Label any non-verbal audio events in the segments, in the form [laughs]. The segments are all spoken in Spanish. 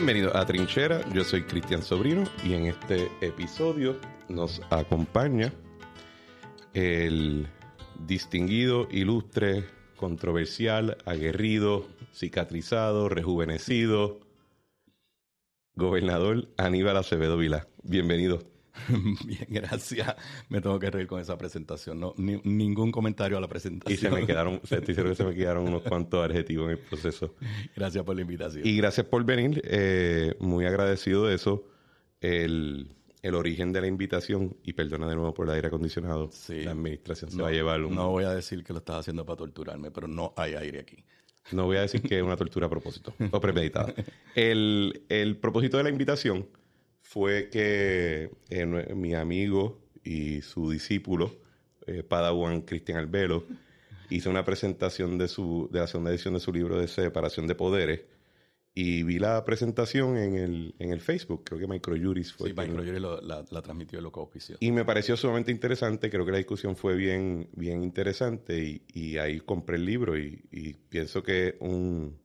Bienvenido a Trinchera, yo soy Cristian Sobrino y en este episodio nos acompaña el distinguido, ilustre, controversial, aguerrido, cicatrizado, rejuvenecido, gobernador Aníbal Acevedo Vila. Bienvenido. [laughs] Bien, gracias. Me tengo que reír con esa presentación. No, ningún comentario a la presentación. Y se me quedaron, se me [laughs] quedaron unos cuantos adjetivos en el proceso. Gracias por la invitación. Y gracias por venir. Eh, muy agradecido de eso. El, origen de la invitación, y perdona de nuevo por el aire acondicionado, sí. la administración se va a llevar un... No voy a decir que lo estás haciendo para torturarme, pero no hay aire aquí. No voy a decir que es una tortura a propósito o premeditada. [laughs] el propósito de la invitación fue que eh, mi amigo y su discípulo, eh, Padawan Cristian Albelo, hizo una presentación de, su, de la segunda edición de su libro de Separación de Poderes. Y vi la presentación en el, en el Facebook, creo que Microjuris fue. Sí, Microjuris la, transmitió lo que Y me pareció sumamente interesante, creo que la discusión fue bien, bien interesante y, ahí compré el libro y pienso que un,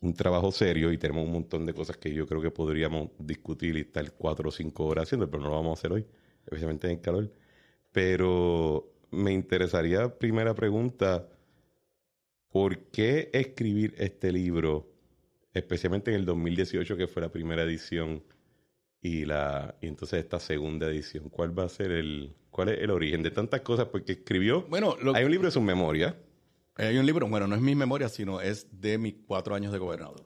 un trabajo serio y tenemos un montón de cosas que yo creo que podríamos discutir y estar cuatro o cinco horas haciendo, pero no lo vamos a hacer hoy, especialmente en el calor. Pero me interesaría, primera pregunta, ¿por qué escribir este libro, especialmente en el 2018, que fue la primera edición, y, la, y entonces esta segunda edición? ¿Cuál va a ser el, cuál es el origen de tantas cosas? Porque escribió, bueno, hay un libro de sus memorias, eh, hay un libro, bueno, no es mi memoria, sino es de mis cuatro años de gobernador.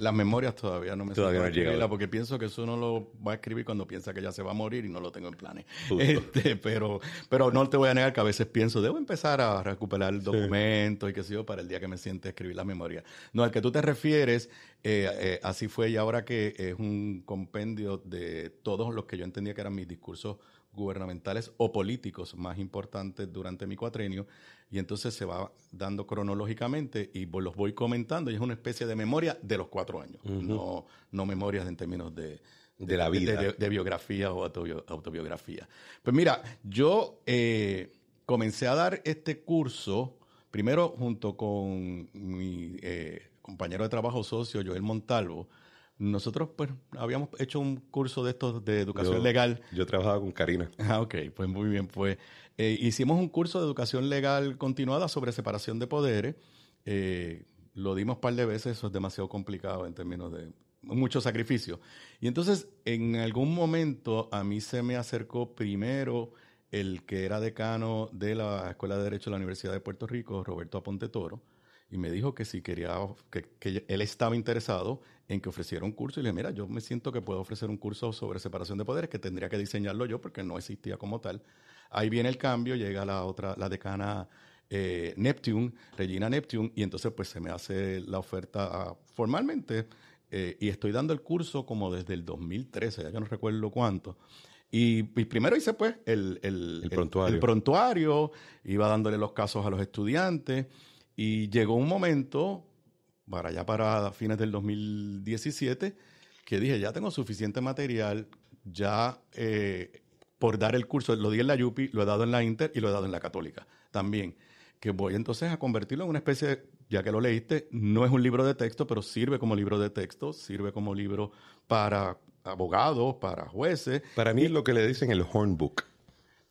las memorias todavía no me todavía no porque pienso que eso no lo va a escribir cuando piensa que ya se va a morir y no lo tengo en planes. [laughs] Este, pero, pero no te voy a negar que a veces pienso, debo empezar a recuperar documentos y qué sé yo para el día que me siente escribir la memoria. No, al que tú te refieres, eh, eh, así fue y ahora que es un compendio de todos los que yo entendía que eran mis discursos gubernamentales o políticos más importantes durante mi cuatrenio y entonces se va dando cronológicamente y los voy comentando y es una especie de memoria de los cuatro años, no, no memorias en términos de, la vida. De, biografía o autobiografía. Pues mira, yo eh, comencé a dar este curso primero junto con mi eh, compañero de trabajo socio, Joel Montalvo, nosotros, pues, habíamos hecho un curso de estos de educación legal. Yo trabajaba con Karina. Ah, ok, pues muy bien. Pues eh, hicimos un curso de educación legal continuada sobre separación de poderes. Eh, lo dimos un par de veces, eso es demasiado complicado en términos de mucho sacrificio. Y entonces, en algún momento, a mí se me acercó primero el que era decano de la Escuela de Derecho de la Universidad de Puerto Rico, Roberto Aponte Toro y me dijo que si quería, que, él estaba interesado en que ofreciera un curso. Y le dije, mira, yo me siento que puedo ofrecer un curso sobre separación de poderes, que tendría que diseñarlo yo porque no existía como tal. Ahí viene el cambio, llega la otra, la decana eh, Neptune, Regina Neptune, y entonces pues se me hace la oferta ah, formalmente. Eh, y estoy dando el curso como desde el 2013, ya yo no recuerdo cuánto. Y, primero hice pues el, el, el, el, prontuario. iba dándole los casos a los estudiantes y llegó un momento, para allá para fines del 2017, que dije, ya tengo suficiente material, ya eh, por dar el curso, lo di en la Yupi, lo he dado en la Inter y lo he dado en la Católica también, que voy entonces a convertirlo en una especie, ya que lo leíste, no es un libro de texto, pero sirve como libro de texto, sirve como libro para abogados, para jueces. Para mí es lo que le dicen el Hornbook,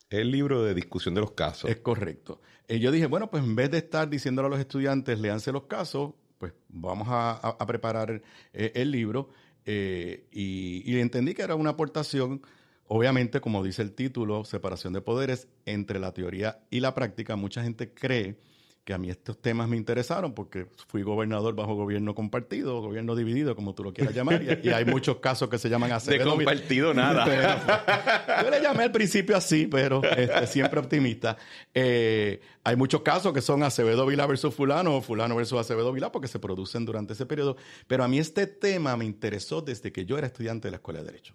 el libro de discusión de los casos. Es correcto. Y yo dije, bueno, pues en vez de estar diciéndole a los estudiantes, leanse los casos, pues vamos a, preparar eh, el libro. Eh, y, y, entendí que era una aportación, obviamente, como dice el título, separación de poderes entre la teoría y la práctica. Mucha gente cree que a mí estos temas me interesaron porque fui gobernador bajo gobierno compartido, gobierno dividido, como tú lo quieras llamar, y, hay [laughs] muchos casos que se llaman así. De compartido nada. [laughs] yo le llamé al principio así, pero este, siempre optimista. Eh, hay muchos casos que son Acevedo Vila versus fulano o fulano versus Acevedo Vila porque se producen durante ese periodo, pero a mí este tema me interesó desde que yo era estudiante de la Escuela de Derecho.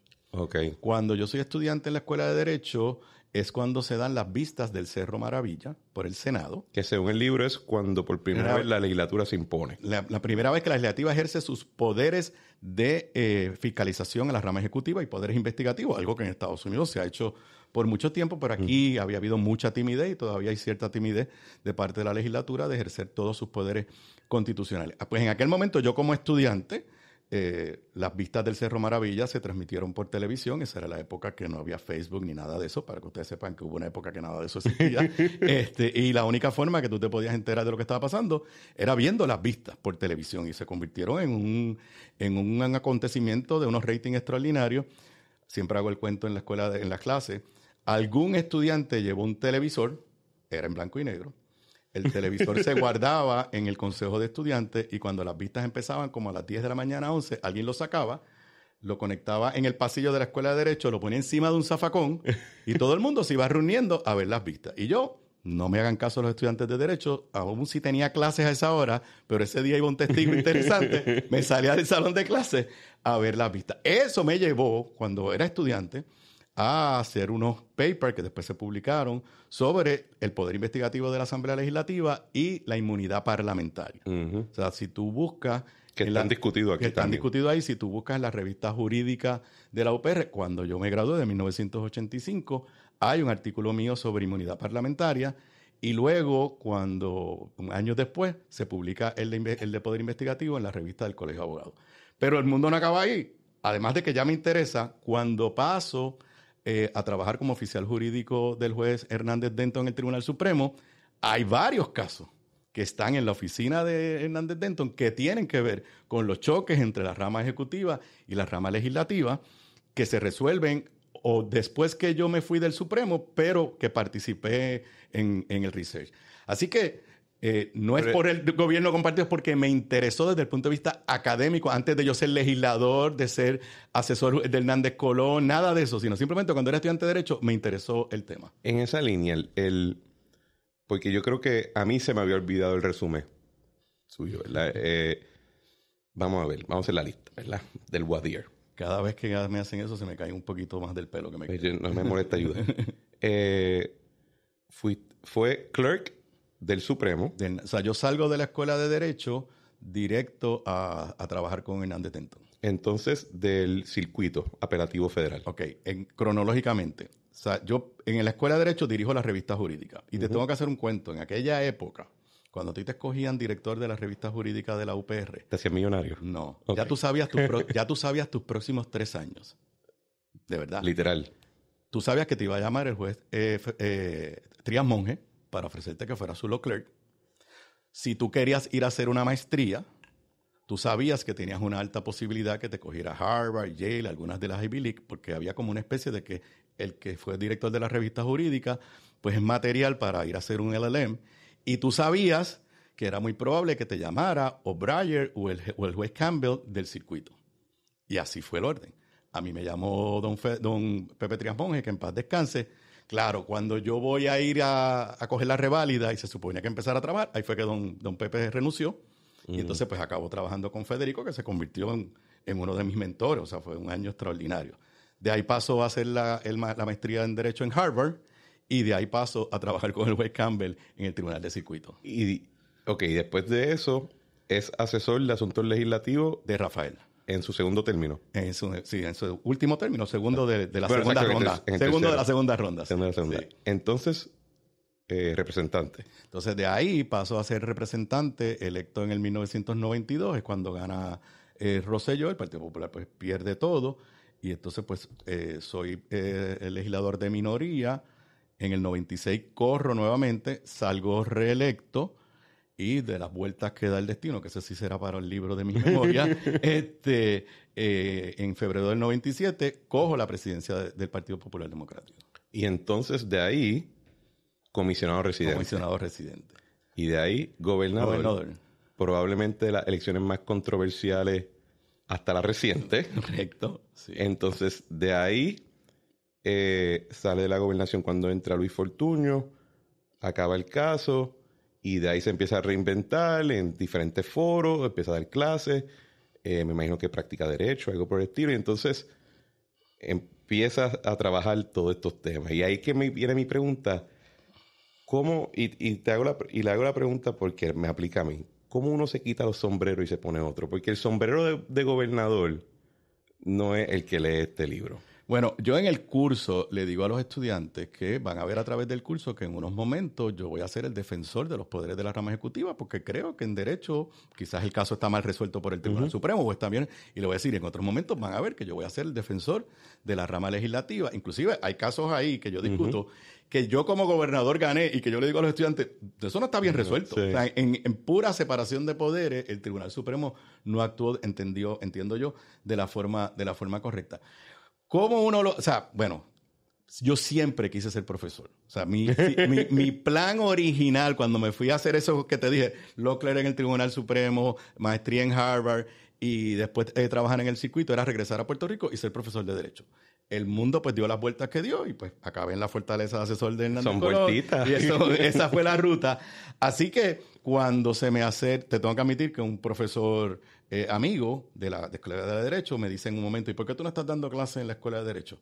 Cuando yo soy estudiante en la Escuela de Derecho, es cuando se dan las vistas del Cerro Maravilla por el Senado. Que según el libro es cuando por primera vez la legislatura se impone. La, primera vez que la legislativa ejerce sus poderes de eh, fiscalización en la rama ejecutiva y poderes investigativos, algo que en Estados Unidos se ha hecho por mucho tiempo, pero aquí había habido mucha timidez y todavía hay cierta timidez de parte de la legislatura de ejercer todos sus poderes constitucionales. Ah, pues en aquel momento yo como estudiante eh, las vistas del Cerro Maravilla se transmitieron por televisión. Esa era la época que no había Facebook ni nada de eso, para que ustedes sepan que hubo una época que nada de eso existía. [laughs] este, y la única forma que tú te podías enterar de lo que estaba pasando era viendo las vistas por televisión y se convirtieron en un, en un acontecimiento de unos ratings extraordinarios. Siempre hago el cuento en la escuela, en las clases. Algún estudiante llevó un televisor, era en blanco y negro, el televisor se guardaba en el consejo de estudiantes y cuando las vistas empezaban como a las 10 de la mañana, 11, alguien lo sacaba, lo conectaba en el pasillo de la escuela de derecho, lo ponía encima de un zafacón [laughs] y todo el mundo se iba reuniendo a ver las vistas. Y yo, no me hagan caso los estudiantes de derecho, aún si tenía clases a esa hora, pero ese día iba un testigo interesante, me salía del salón de clases a ver las vistas. Eso me llevó, cuando era estudiante, a hacer unos papers que después se publicaron sobre el poder investigativo de la Asamblea Legislativa y la inmunidad parlamentaria. O sea, si tú buscas... Que están discutido aquí. Que están discutido ahí. Si tú buscas en la revista jurídica de la UPR, cuando yo me gradué de 1985, hay un artículo mío sobre inmunidad parlamentaria. Y luego, cuando años después, se publica el el de Poder Investigativo en la revista del Colegio de Abogados. Pero el mundo no acaba ahí. Además de que ya me interesa, cuando paso eh, a trabajar como oficial jurídico del juez Hernández Denton en el Tribunal Supremo, hay varios casos que están en la oficina de Hernández Denton que tienen que ver con los choques entre la rama ejecutiva y la rama legislativa que se resuelven o después que yo me fui del Supremo, pero que participé en, en el research. Así que eh, no es por el gobierno compartido, es porque me interesó desde el punto de vista académico, antes de yo ser legislador, de ser asesor de Hernández Colón, nada de eso, sino simplemente cuando era estudiante de Derecho me interesó el tema. En esa línea, el, porque yo creo que a mí se me había olvidado el resumen suyo, ¿verdad? Eh, vamos a ver, vamos a hacer la lista, ¿verdad? Del Wadir Cada vez que me hacen eso se me cae un poquito más del pelo que me No me molesta ayuda. [laughs] Eh, fui, fue clerk del Supremo. o sea, yo salgo de la escuela de Derecho directo a, trabajar con Hernández Tentón. Entonces, del circuito apelativo federal. Ok, en, cronológicamente. O sea, yo en la escuela de Derecho dirijo la revista jurídica. Y te tengo que hacer un cuento. En aquella época, cuando a ti te escogían director de la revista jurídica de la UPR. ¿Te hacían millonario? No. Ya, tú sabías [laughs] ya tú sabías tus próximos tres años. De verdad. Literal. Tú sabías que te iba a llamar el juez eh, eh Trias Monge para ofrecerte que fuera solo clerk. Si tú querías ir a hacer una maestría, tú sabías que tenías una alta posibilidad que te cogiera Harvard, Yale, algunas de las Ivy League, porque había como una especie de que el que fue director de la revista jurídica, pues es material para ir a hacer un LLM. Y tú sabías que era muy probable que te llamara O'Brien o, o el, juez Campbell del circuito. Y así fue el orden. A mí me llamó don, don Pepe Trias Monge, que en paz descanse, Claro, cuando yo voy a ir a, coger la reválida y se suponía que empezar a trabajar, ahí fue que don, don Pepe renunció. Y entonces pues acabó trabajando con Federico, que se convirtió en, uno de mis mentores. O sea, fue un año extraordinario. De ahí paso a hacer la, maestría en Derecho en Harvard y de ahí paso a trabajar con el juez Campbell en el Tribunal de Circuito. Y, después de eso es asesor de asuntos legislativos de Rafael en su segundo término. En su, sí, en su último término, segundo de, la segunda ronda. segundo de la segunda ronda. Entonces, eh, representante. Entonces, de ahí paso a ser representante, electo en el 1992, es cuando gana eh, Rosselló, el Partido Popular pues pierde todo, y entonces pues eh, soy eh, el legislador de minoría, en el 96 corro nuevamente, salgo reelecto, y de las vueltas que da el destino, que ese sí será para el libro de mi [laughs] memoria, este, eh, en febrero del 97 cojo la presidencia del Partido Popular Democrático. Y entonces de ahí, comisionado residente. Comisionado residente. Y de ahí, gobernador. gobernador. Probablemente las elecciones más controversiales hasta la reciente. [laughs] Correcto. Entonces de ahí eh, sale de la gobernación cuando entra Luis Fortuño, acaba el caso y de ahí se empieza a reinventar en diferentes foros, empieza a dar clases, eh, me imagino que practica derecho, algo por el estilo, y entonces empieza a trabajar todos estos temas. Y ahí que me viene mi pregunta, ¿cómo, y, la, le hago la pregunta porque me aplica a mí, ¿cómo uno se quita los sombreros y se pone otro? Porque el sombrero de gobernador no es el que lee este libro. Bueno, yo en el curso le digo a los estudiantes que van a ver a través del curso que en unos momentos yo voy a ser el defensor de los poderes de la rama ejecutiva porque creo que en derecho quizás el caso está mal resuelto por el Tribunal Supremo o está bien, y le voy a decir, en otros momentos van a ver que yo voy a ser el defensor de la rama legislativa. Inclusive hay casos ahí que yo discuto que yo como gobernador gané y que yo le digo a los estudiantes, eso no está bien resuelto. en, en, pura separación de poderes, el Tribunal Supremo no actuó, entendió, entiendo yo, de la forma, de la forma correcta. ¿Cómo uno lo.? O sea, bueno, yo siempre quise ser profesor. O sea, mi, [laughs] plan original cuando me fui a hacer eso que te dije, Lockler en el Tribunal Supremo, maestría en Harvard y después eh, trabajar en el circuito, era regresar a Puerto Rico y ser profesor de Derecho. El mundo pues dio las vueltas que dio y pues acabé en la fortaleza de asesor de Hernández. Son vueltitas. Y [laughs] esa fue la ruta. Así que cuando se me hace, te tengo que admitir que un profesor eh, amigo de la Escuela de Derecho me dice en un momento, ¿y por qué tú no estás dando clases en la Escuela de Derecho?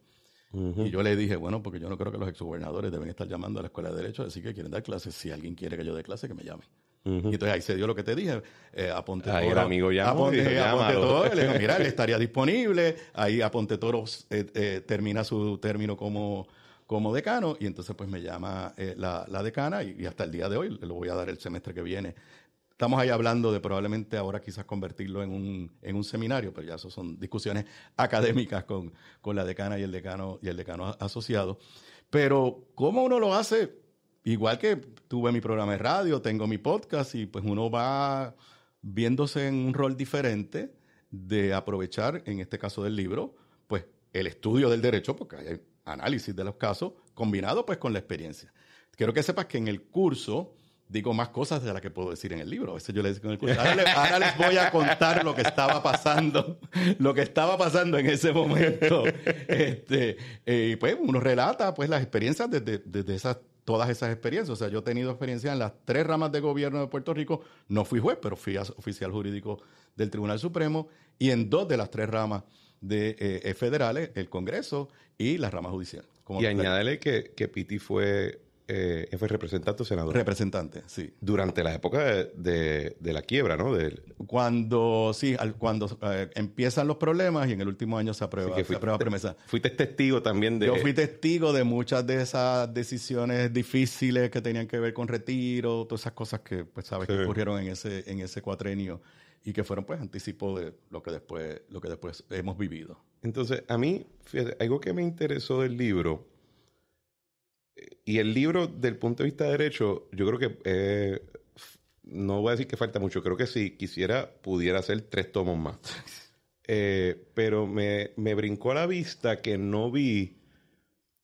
Y yo le dije, bueno, porque yo no creo que los exgobernadores deben estar llamando a la Escuela de Derecho así que quieren dar clases. Si alguien quiere que yo dé clase que me llame. Y entonces ahí se dio lo que te dije, eh, a Ahí el amigo ya le mira, él [laughs] estaría disponible, ahí a Ponte Toros eh, eh, termina su término como, como decano, y entonces pues me llama la, la decana, y, hasta el día de hoy, le voy a dar el semestre que viene, Estamos ahí hablando de probablemente ahora quizás convertirlo en un, en un seminario, pero ya eso son discusiones [laughs] académicas con, la decana y el decano y el decano asociado. Pero, ¿cómo uno lo hace? Igual que tuve mi programa de radio, tengo mi podcast, y pues uno va viéndose en un rol diferente de aprovechar, en este caso del libro, pues el estudio del derecho, porque hay análisis de los casos, combinado pues con la experiencia. Quiero que sepas que en el curso digo más cosas de las que puedo decir en el libro. Eso yo le digo el [laughs] Ahora, les, voy a contar lo que estaba pasando, [laughs] lo que estaba pasando en ese momento. Este, eh, y pues uno relata pues las experiencias desde, esas, todas esas experiencias. O sea, yo he tenido experiencia en las tres ramas de gobierno de Puerto Rico. No fui juez, pero fui oficial jurídico del Tribunal Supremo y en dos de las tres ramas de eh, eh, federales, el Congreso y la rama judicial. y añádele que, que Piti fue eh, fue representante o senador. Representante, sí. Durante la época de, la quiebra, ¿no? Cuando, sí, cuando eh, empiezan los problemas y en el último año se aprueba, la se aprueba promesa. Fuiste testigo también de... Yo fui testigo de muchas de esas decisiones difíciles que tenían que ver con retiro, todas esas cosas que, pues, sabes, que ocurrieron en ese, en cuatrenio y que fueron, pues, anticipo de lo que después, lo que después hemos vivido. Entonces, a mí, algo que me interesó del libro y el libro, del punto de vista derecho, yo creo que eh, no voy a decir que falta mucho. Creo que si quisiera, pudiera hacer tres tomos más. [laughs] Eh, pero me, brincó a la vista que no vi,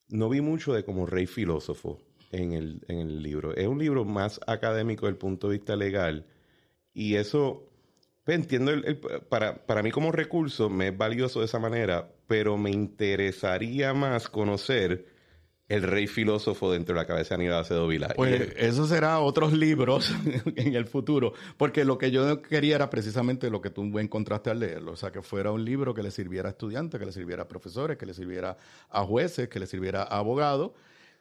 no vi mucho de como rey filósofo en el, libro. Es un libro más académico del punto de vista legal. Y eso, pues, entiendo, para, para mí como recurso me es valioso de esa manera, pero me interesaría más conocer el rey filósofo dentro de la cabeza de Aníbal Acedo Vila. Pues eso será otros libros [laughs] en el futuro, porque lo que yo quería era precisamente lo que tú encontraste al leerlo, o sea, que fuera un libro que le sirviera a estudiantes, que le sirviera a profesores, que le sirviera a jueces, que le sirviera a abogados,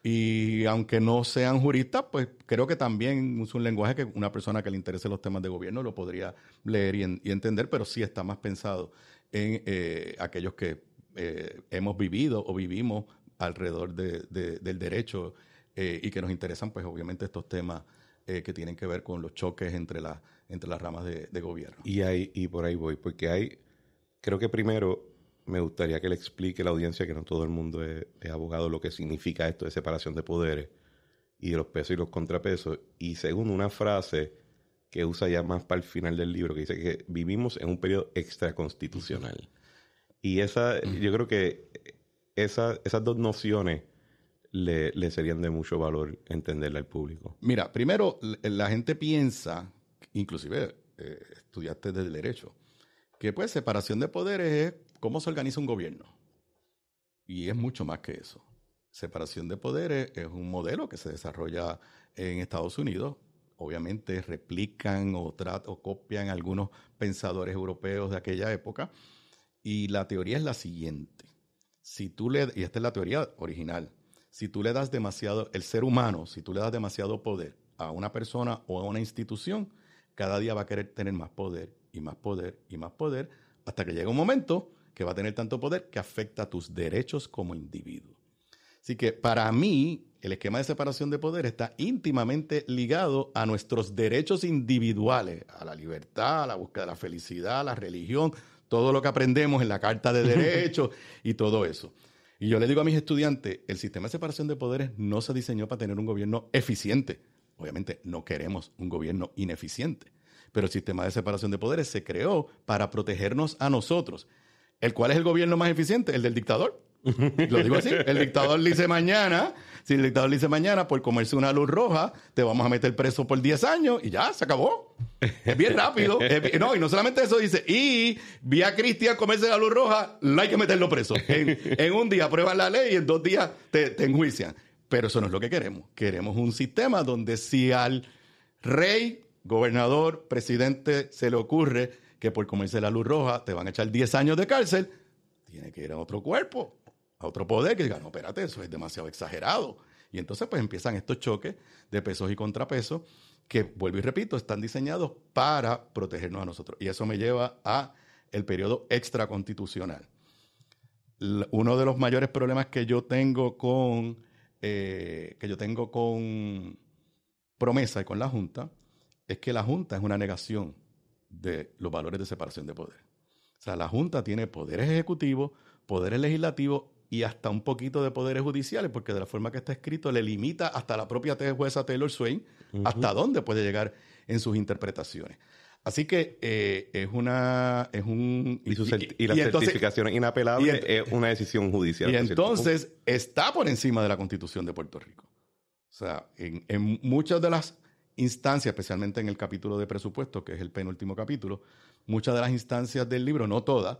y aunque no sean juristas, pues creo que también es un lenguaje que una persona que le interese los temas de gobierno lo podría leer y, entender, pero sí está más pensado en eh, aquellos que eh, hemos vivido o vivimos alrededor del derecho eh, y que nos interesan, pues obviamente, estos temas eh, que tienen que ver con los choques entre, la, entre las ramas de, gobierno. Y, hay, y por ahí voy, porque hay, creo que primero me gustaría que le explique a la audiencia, que no todo el mundo es, abogado, lo que significa esto de separación de poderes y de los pesos y los contrapesos. Y según una frase que usa ya más para el final del libro, que dice que vivimos en un periodo extraconstitucional. Y esa, yo creo que esas dos nociones le, serían de mucho valor entenderle al público. Mira, primero, la gente piensa, inclusive estudiantes eh, estudiaste de derecho, que pues separación de poderes es cómo se organiza un gobierno. Y es mucho más que eso. Separación de poderes es un modelo que se desarrolla en Estados Unidos. Obviamente replican o, o copian algunos pensadores europeos de aquella época. Y la teoría es la siguiente si tú le, y esta es la teoría original, si tú le das demasiado, el ser humano, si tú le das demasiado poder a una persona o a una institución, cada día va a querer tener más poder y más poder y más poder, hasta que llega un momento que va a tener tanto poder que afecta a tus derechos como individuo. Así que para mí, el esquema de separación de poder está íntimamente ligado a nuestros derechos individuales, a la libertad, a la búsqueda de la felicidad, a la religión, todo lo que aprendemos en la Carta de Derechos y todo eso. Y yo le digo a mis estudiantes, el sistema de separación de poderes no se diseñó para tener un gobierno eficiente. Obviamente no queremos un gobierno ineficiente, pero el sistema de separación de poderes se creó para protegernos a nosotros. ¿El cuál es el gobierno más eficiente? El del dictador. Lo digo así. El dictador dice mañana, si el dictador dice mañana, por comerse una luz roja, te vamos a meter preso por 10 años y ya, se acabó. Es bien rápido. no, y no solamente eso, dice, y vía Cristian comerse la luz roja, no hay que meterlo preso. En, un día prueban la ley y en dos días te, te enjuician. Pero eso no es lo que queremos. Queremos un sistema donde si al rey, gobernador, presidente se le ocurre que por comerse la luz roja te van a echar 10 años de cárcel, tiene que ir a otro cuerpo a otro poder que diga, no, espérate, eso es demasiado exagerado. Y entonces pues empiezan estos choques de pesos y contrapesos que, vuelvo y repito, están diseñados para protegernos a nosotros. Y eso me lleva a el periodo extraconstitucional. Uno de los mayores problemas que yo tengo con, eh, que yo tengo con promesa y con la Junta es que la Junta es una negación de los valores de separación de poder. O sea, la Junta tiene poderes ejecutivos, poderes legislativos y hasta un poquito de poderes judiciales, porque de la forma que está escrito le limita hasta la propia jueza Taylor Swain hasta dónde puede llegar en sus interpretaciones. Así que eh, es una es un y, la certificación inapelable es una decisión judicial. Y entonces está por encima de la Constitución de Puerto Rico. O sea, en muchas de las instancias, especialmente en el capítulo de presupuesto, que es el penúltimo capítulo, muchas de las instancias del libro, no todas,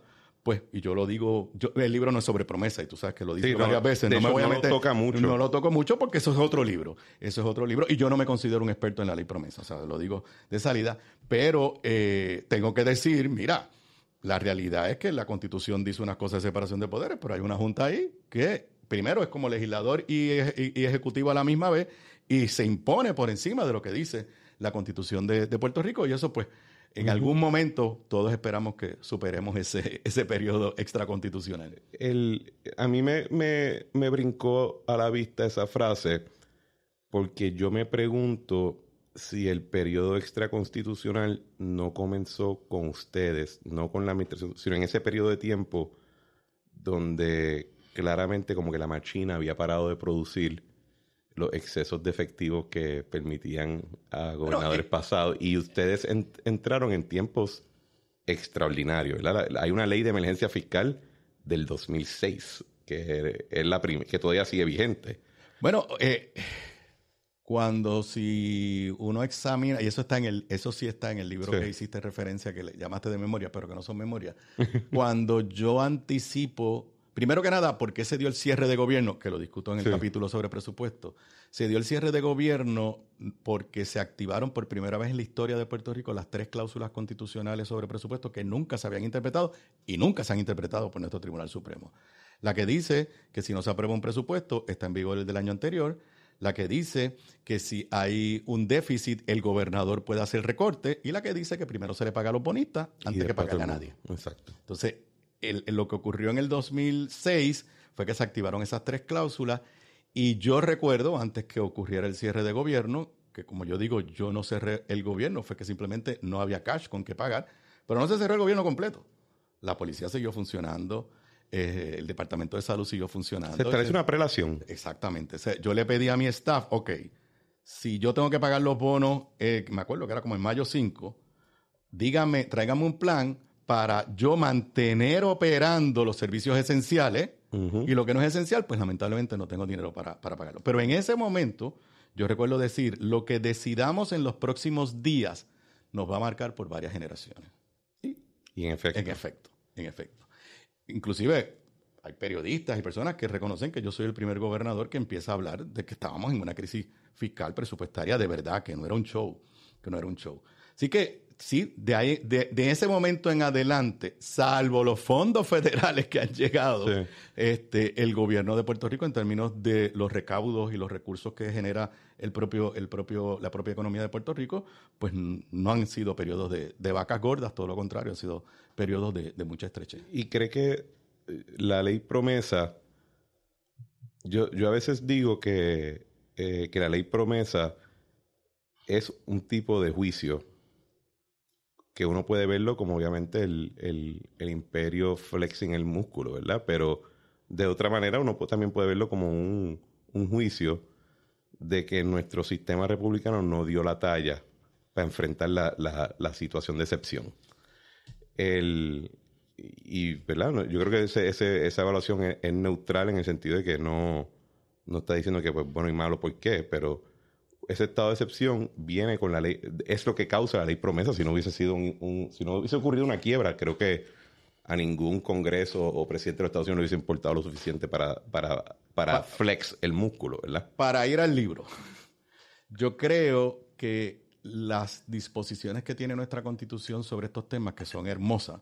pues, y yo lo digo, el libro no es sobre promesa, y tú sabes que lo digo varias veces, no me lo toca mucho. No lo toco mucho porque eso es otro libro, eso es otro libro, y yo no me considero un experto en la ley promesa, o sea, lo digo de salida, pero eh, tengo que decir, mira, la realidad es que la Constitución dice unas cosas de separación de poderes, pero hay una junta ahí que primero es como legislador y, ejecutivo a la misma vez, y se impone por encima de lo que dice la Constitución de Puerto Rico, y eso pues en algún momento todos esperamos que superemos ese, [laughs] periodo extraconstitucional. El, a mí me, me, brincó a la vista esa frase porque yo me pregunto si el periodo extraconstitucional no comenzó con ustedes, no con la administración, sino en ese periodo de tiempo donde claramente como que la machina había parado de producir los excesos de efectivo que permitían a gobernadores eh, pasados. Y ustedes entraron en tiempos extraordinarios. Hay una ley de emergencia fiscal del 2006 que, es la que todavía sigue vigente. Bueno, eh, cuando si uno examina, y eso está en el, eso sí está en el libro que hiciste referencia, que le llamaste de memoria, pero que no son memoria. [laughs] cuando yo anticipo Primero que nada, ¿por qué se dio el cierre de gobierno? Que lo discuto en el capítulo sobre presupuesto. Se dio el cierre de gobierno porque se activaron por primera vez en la historia de Puerto Rico las tres cláusulas constitucionales sobre presupuesto que nunca se habían interpretado y nunca se han interpretado por nuestro Tribunal Supremo. La que dice que si no se aprueba un presupuesto, está en vigor el del año anterior. La que dice que si hay un déficit, el gobernador puede hacer recorte. Y la que dice que primero se le paga a los bonistas antes que pagarle a nadie. Exacto. Entonces, lo que ocurrió en el 2006 fue que se activaron esas tres cláusulas y yo recuerdo, antes que ocurriera el cierre de gobierno, que como yo digo, yo no cerré el gobierno, fue que simplemente no había cash con que pagar, pero no se cerró el gobierno completo. La policía siguió funcionando, eh, el Departamento de Salud siguió funcionando. Se trae una prelación. Exactamente. yo le pedí a mi staff, ok, si yo tengo que pagar los bonos, eh, me acuerdo que era como en mayo 5, dígame, tráigame un plan para yo mantener operando los servicios esenciales y lo que no es esencial, pues lamentablemente no tengo dinero para, pagarlo. Pero en ese momento, yo recuerdo decir, lo que decidamos en los próximos días nos va a marcar por varias generaciones. Y, en efecto. En efecto, en efecto. Inclusive hay periodistas y personas que reconocen que yo soy el primer gobernador que empieza a hablar de que estábamos en una crisis fiscal presupuestaria de verdad, que no era un show, que no era un show. Así que sí, de, ahí, de, ese momento en adelante, salvo los fondos federales que han llegado, este, el gobierno de Puerto Rico en términos de los recaudos y los recursos que genera el propio, propio, la propia economía de Puerto Rico, pues no han sido periodos de, vacas gordas, todo lo contrario, han sido periodos de, mucha estrechez. ¿Y cree que eh, la ley promesa, yo, a veces digo que, eh, que la ley promesa es un tipo de juicio? que uno puede verlo como obviamente el, imperio flexing el músculo, ¿verdad? Pero de otra manera uno también puede verlo como un, juicio de que nuestro sistema republicano no dio la talla para enfrentar la, situación de excepción. El, y, ¿verdad? Yo creo que esa evaluación es, neutral en el sentido de que no, no está diciendo que, pues, bueno y malo, ¿por qué? Pero ese estado de excepción viene con la ley, es lo que causa la ley promesa. Si no hubiese sido un, si no hubiese ocurrido una quiebra, creo que a ningún congreso o presidente de los Estados Unidos le hubiese importado lo suficiente para, para, flex el músculo, ¿verdad? Para ir al libro. Yo creo que las disposiciones que tiene nuestra constitución sobre estos temas, que son hermosas,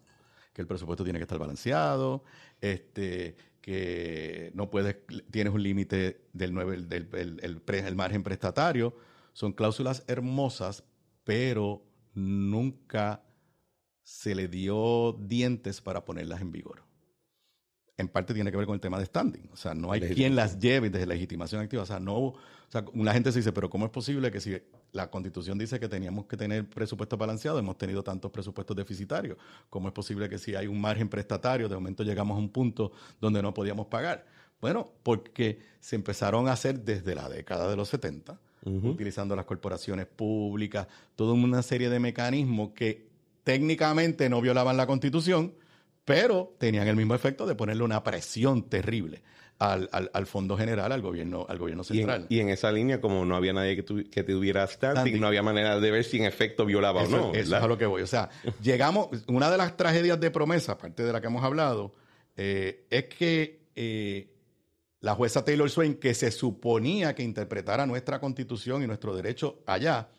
que el presupuesto tiene que estar balanceado, este, que no puedes, tienes un límite del, 9, del el, margen prestatario. Son cláusulas hermosas, pero nunca se le dio dientes para ponerlas en vigor. En parte tiene que ver con el tema de standing. O sea, no hay quien las lleve desde legitimación activa. O sea, no, o sea, la gente se dice, pero ¿cómo es posible que si la constitución dice que teníamos que tener presupuesto balanceado, hemos tenido tantos presupuestos deficitarios? ¿Cómo es posible que si hay un margen prestatario, de momento llegamos a un punto donde no podíamos pagar? Bueno, porque se empezaron a hacer desde la década de los 70, utilizando las corporaciones públicas, toda una serie de mecanismos que técnicamente no violaban la constitución, pero tenían el mismo efecto de ponerle una presión terrible al, al, Fondo General, al gobierno, al gobierno central. Y en, esa línea, como no había nadie que, tu, tuviera standing, no había manera de ver si en efecto violaba o no. Eso es lo que voy. O sea, llegamos, una de las tragedias de promesa, aparte de la que hemos hablado, eh, es que eh, la jueza Taylor Swain, que se suponía que interpretara nuestra constitución y nuestro derecho allá,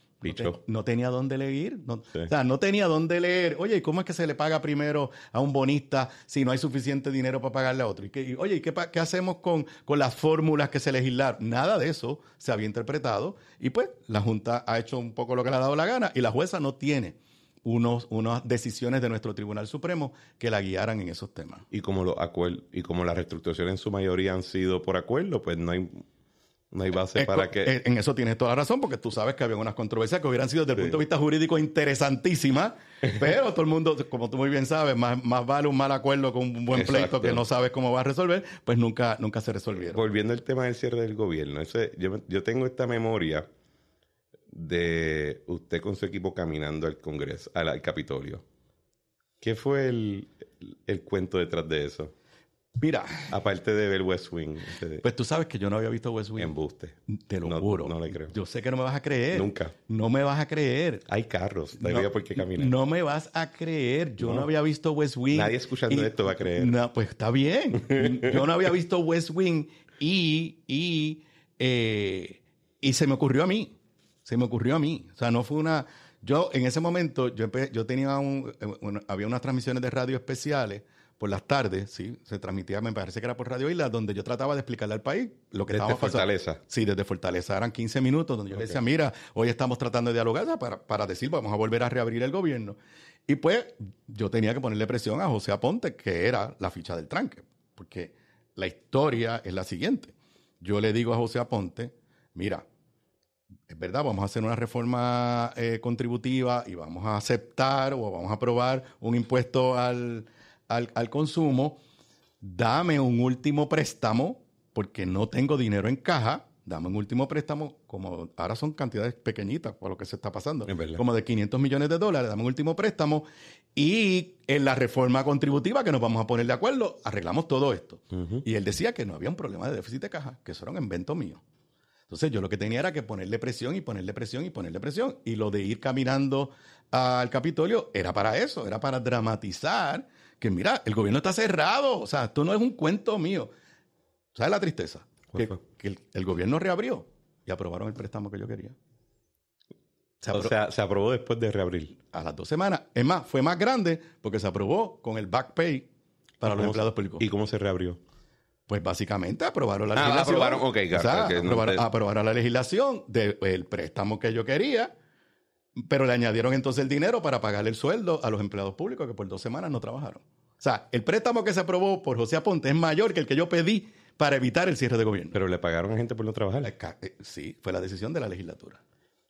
no, tenía dónde leer. O sea, no tenía dónde leer. Oye, ¿cómo es que se le paga primero a un bonista si no hay suficiente dinero para pagarle a otro? ¿Y, oye, ¿y qué, hacemos con, las fórmulas que se legislaron? Nada de eso se había interpretado. Y pues la Junta ha hecho un poco lo que le ha dado la gana y la jueza no tiene. Unos, unas decisiones de nuestro Tribunal Supremo que la guiaran en esos temas. Y como, y como la reestructuraciones en su mayoría han sido por acuerdo, pues no hay no hay base para que. Eh, en eso tienes toda la razón, porque tú sabes que había unas controversias que hubieran sido desde el punto de vista jurídico interesantísimas, [laughs] pero todo el mundo, como tú muy bien sabes, más, vale un mal acuerdo con un buen pleito que no sabes cómo va a resolver, pues nunca, nunca se resolvieron. Volviendo al tema del cierre del gobierno, yo, tengo esta memoria de usted con su equipo caminando al Congreso, al, Capitolio. ¿Qué fue el cuento detrás de eso? Mira. Aparte de ver West Wing. Este pues tú sabes que yo no había visto West Wing. Embuste. Te lo juro. No le creo. Yo sé que no me vas a creer. Nunca. No me vas a creer. Hay carros. No, por qué No me vas a creer. Yo no, había visto West Wing. Nadie escuchando esto va a creer. No, pues está bien. [laughs] yo no había visto West Wing y, y, eh, y se me ocurrió a mí. Se me ocurrió a mí. O sea, no fue una... Yo en ese momento, yo, yo tenía eh, un, había unas transmisiones de radio especiales por las tardes, ¿sí? se transmitía, me parece que era por Radio Isla, donde yo trataba de explicarle al país lo que estaba Fortaleza. Sí, desde Fortaleza. Eran 15 minutos donde yo decía, mira, hoy estamos tratando de dialogar para, para decir, vamos a volver a reabrir el gobierno. Y pues yo tenía que ponerle presión a José Aponte, que era la ficha del tranque, porque la historia es la siguiente. Yo le digo a José Aponte, mira, es verdad, vamos a hacer una reforma eh, contributiva y vamos a aceptar o vamos a aprobar un impuesto al, al, consumo, dame un último préstamo, porque no tengo dinero en caja, dame un último préstamo, como ahora son cantidades pequeñitas por lo que se está pasando, como de 500 millones de dólares, dame un último préstamo y en la reforma contributiva que nos vamos a poner de acuerdo, arreglamos todo esto. Y él decía que no había un problema de déficit de caja, que eso era un invento mío. Entonces yo lo que tenía era que ponerle presión y ponerle presión y ponerle presión. Y lo de ir caminando al Capitolio era para eso, era para dramatizar que mira, el gobierno está cerrado, o sea, esto no es un cuento mío. ¿Sabes la tristeza? Que, el, gobierno reabrió y aprobaron el préstamo que yo quería. Se aprobó después de reabrir. A las dos semanas. Es más, fue más grande porque se aprobó con el back pay para los empleados públicos. ¿Y cómo se reabrió? Pues básicamente aprobaron la ah, legislación. Aprobaron, okay, claro, aprobaron, la legislación del préstamo que yo quería pero le añadieron entonces el dinero para pagarle el sueldo a los empleados públicos que por dos semanas no trabajaron. O sea, el préstamo que se aprobó por José Aponte es mayor que el que yo pedí para evitar el cierre de gobierno. Pero le pagaron a gente por no trabajar. Eh, eh, sí, fue la decisión de la legislatura.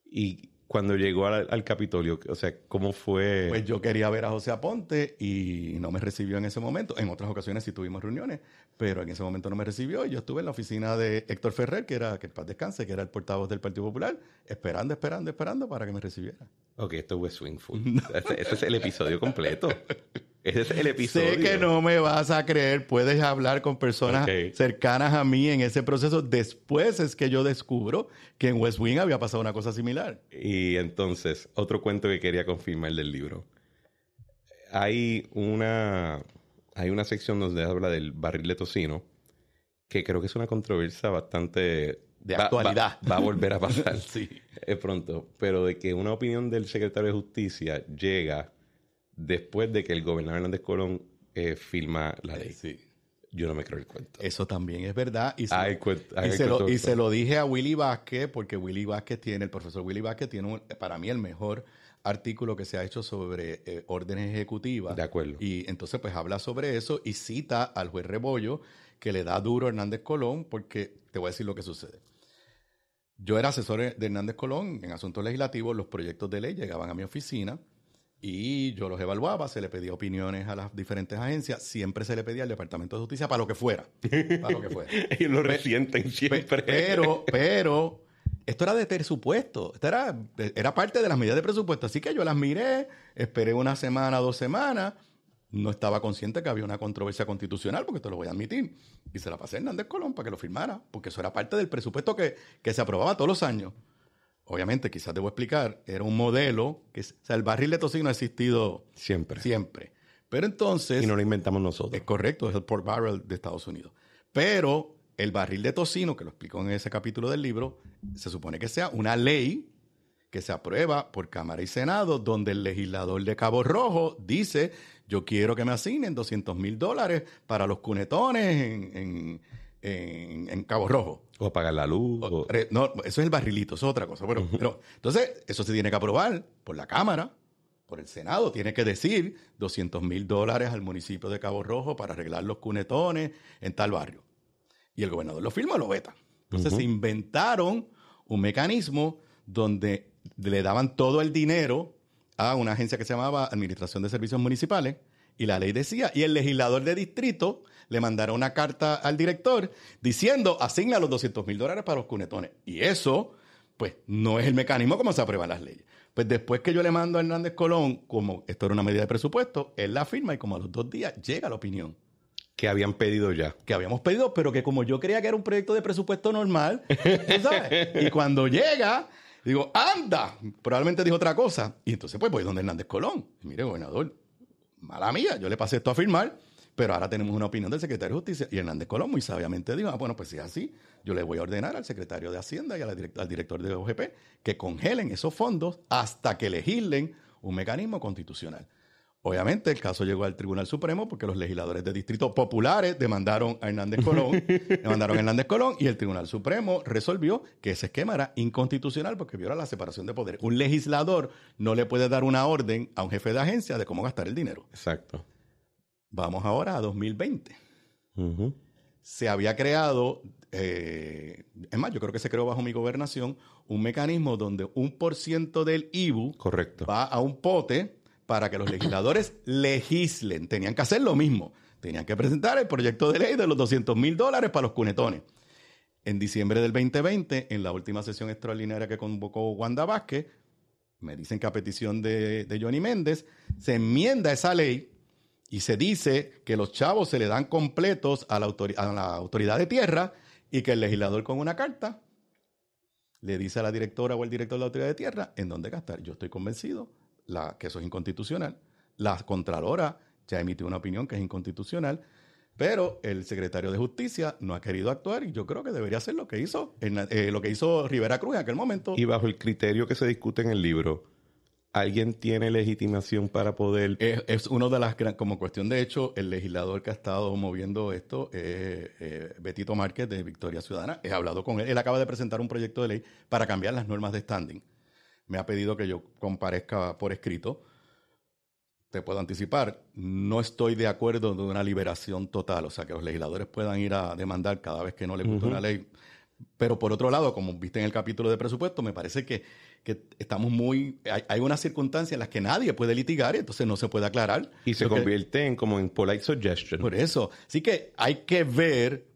¿Y cuando llegó al, Capitolio? O sea, ¿cómo fue? Pues yo quería ver a José Aponte y no me recibió en ese momento. En otras ocasiones sí tuvimos reuniones, pero en ese momento no me recibió. Y Yo estuve en la oficina de Héctor Ferrer, que era, que el descanse, que era el portavoz del Partido Popular, esperando, esperando, esperando para que me recibiera. Ok, esto fue swingful. [laughs] este es el episodio completo. [laughs] Ese es el episodio. Sé que no me vas a creer, puedes hablar con personas cercanas a mí en ese proceso. Después es que yo descubro que en West Wing había pasado una cosa similar. Y entonces, otro cuento que quería confirmar del libro. Hay una, hay una sección donde habla del barril de tocino, que creo que es una controversia bastante... De actualidad. Va, a volver a [laughs] pasar sí. Eh, pronto, pero de que una opinión del secretario de Justicia llega después de que el gobernador Hernández Colón eh, firma la ley. Sí. Yo no me creo el cuento. Eso también es verdad. Y se, y se, lo, dije a Willy Vázquez, porque Willy Vázquez tiene, el profesor Willy Vázquez tiene para mí el mejor artículo que se ha hecho sobre eh, órdenes ejecutivas. De acuerdo. Y entonces pues habla sobre eso y cita al juez Rebollo que le da duro a Hernández Colón porque te voy a decir lo que sucede. Yo era asesor de Hernández Colón en asuntos legislativos, los proyectos de ley llegaban a mi oficina y yo los evaluaba, se le pedía opiniones a las diferentes agencias, siempre se le pedía al Departamento de Justicia para lo que fuera. Para lo que fuera. [laughs] Y lo resienten siempre. Pero, pero, esto era de presupuesto, era, era parte de las medidas de presupuesto. Así que yo las miré, esperé una semana, dos semanas, no estaba consciente que había una controversia constitucional, porque esto lo voy a admitir. Y se la pasé a Hernández Colón para que lo firmara, porque eso era parte del presupuesto que, que se aprobaba todos los años obviamente, quizás debo explicar, era un modelo que, o sea, el barril de tocino ha existido siempre. Siempre. Pero entonces. Y no lo inventamos nosotros. Es correcto, es el port barrel de Estados Unidos. Pero el barril de tocino, que lo explico en ese capítulo del libro, se supone que sea una ley que se aprueba por Cámara y Senado, donde el legislador de Cabo Rojo dice: Yo quiero que me asignen 200 mil dólares para los cunetones en, en, en Cabo Rojo. O apagar la luz. no, eso es el barrilito, es otra cosa. Pero, pero, entonces, eso se tiene que aprobar por la Cámara, por el Senado. Tiene que decir 200 mil dólares al municipio de Cabo Rojo para arreglar los cunetones en tal barrio. Y el gobernador lo firma lo veta. Entonces, se inventaron un mecanismo donde le daban todo el dinero a una agencia que se llamaba Administración de Servicios Municipales y la ley decía, y el legislador de distrito le mandará una carta al director diciendo asigna los 200 mil dólares para los cunetones. Y eso, pues, no es el mecanismo como se aprueban las leyes. Pues después que yo le mando a Hernández Colón, como esto era una medida de presupuesto, él la firma y como a los dos días llega la opinión. Que habían pedido ya. Que habíamos pedido, pero que como yo creía que era un proyecto de presupuesto normal, [laughs] Y cuando llega, digo, anda, probablemente dijo otra cosa. Y entonces pues voy donde Hernández Colón. mire, gobernador, mala mía, yo le pasé esto a firmar. Pero ahora tenemos una opinión del secretario de Justicia y Hernández Colón muy sabiamente dijo, ah, bueno, pues si es así, yo le voy a ordenar al secretario de Hacienda y al director de OGP que congelen esos fondos hasta que legislen un mecanismo constitucional. Obviamente el caso llegó al Tribunal Supremo porque los legisladores de distritos populares demandaron a Hernández Colón, [laughs] demandaron a Hernández Colón y el Tribunal Supremo resolvió que ese esquema era inconstitucional porque viola la separación de poderes. Un legislador no le puede dar una orden a un jefe de agencia de cómo gastar el dinero. Exacto. Vamos ahora a 2020. Se había creado, eh, es más, yo creo que se creó bajo mi gobernación, un mecanismo donde un por ciento del IBU Correcto. va a un pote para que los legisladores [coughs] legislen. Tenían que hacer lo mismo. Tenían que presentar el proyecto de ley de los 200 mil dólares para los cunetones. En diciembre del 2020, en la última sesión extraordinaria que convocó Wanda Vázquez, me dicen que a petición de, de Johnny Méndez, se enmienda esa ley y se dice que los chavos se le dan completos a la, autoridad de tierra y que el legislador con una carta le dice a la directora o el director de la autoridad de tierra en dónde gastar. Yo estoy convencido la, que eso es inconstitucional. La Contralora ya emitió una opinión que es inconstitucional, pero el secretario de Justicia no ha querido actuar y yo creo que debería hacer lo que hizo, eh, lo que hizo Rivera Cruz en aquel momento. Y bajo el criterio que se discute en el libro, alguien tiene legitimación para poder... Es, uno una de las como cuestión de hecho, el legislador que ha estado moviendo esto, es eh, eh, Betito Márquez de Victoria Ciudadana, he hablado con él, él acaba de presentar un proyecto de ley para cambiar las normas de standing. Me ha pedido que yo comparezca por escrito. Te puedo anticipar, no estoy de acuerdo de una liberación total, o sea, que los legisladores puedan ir a demandar cada vez que no le gusta una ley. Pero por otro lado, como viste en el capítulo de presupuesto, me parece que que estamos muy, hay, hay, unas circunstancias en las que nadie puede litigar entonces no se puede aclarar. Y se convierte en como en polite suggestion. Por eso, así que hay que ver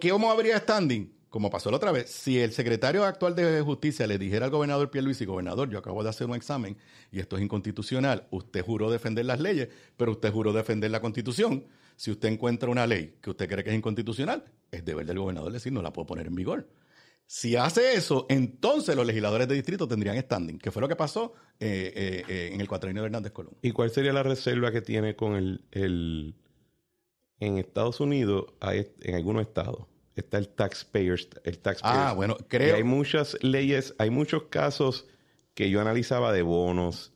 qué cómo habría standing, como pasó la otra vez, si el secretario actual de justicia le dijera al gobernador y gobernador, yo acabo de hacer un examen y esto es inconstitucional, usted juró defender las leyes, pero usted juró defender la constitución. Si usted encuentra una ley que usted cree que es inconstitucional, es deber del gobernador decir, no la puedo poner en vigor. Si hace eso, entonces los legisladores de distrito tendrían standing, que fue lo que pasó eh, eh, eh, en el cuatrienio de Hernández Colón. ¿Y cuál sería la reserva que tiene con el... En Estados Unidos, en algunos estados, está el taxpayer El Ah, bueno, creo. hay muchas leyes, hay muchos casos que yo analizaba de bonos,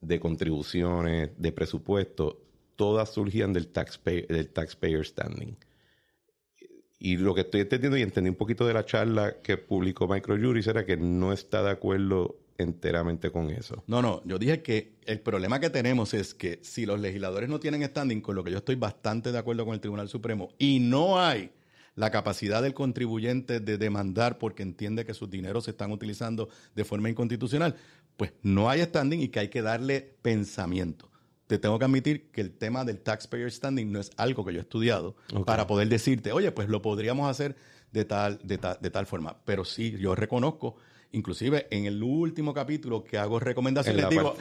de contribuciones, de presupuesto, todas surgían del, del taxpayer standing. Y lo que estoy entendiendo y entendí un poquito de la charla que publicó Microjuris era que no está de acuerdo enteramente con eso. No, no, yo dije que el problema que tenemos es que si los legisladores no tienen standing, con lo que yo estoy bastante de acuerdo con el Tribunal Supremo, y no hay la capacidad del contribuyente de demandar porque entiende que sus dineros se están utilizando de forma inconstitucional, pues no hay standing y que hay que darle pensamiento te tengo que admitir que el tema del taxpayer standing no es algo que yo he estudiado para poder decirte, oye, pues lo podríamos hacer de tal, de, de tal forma. Pero sí, yo reconozco inclusive en el último capítulo que hago recomendaciones, digo,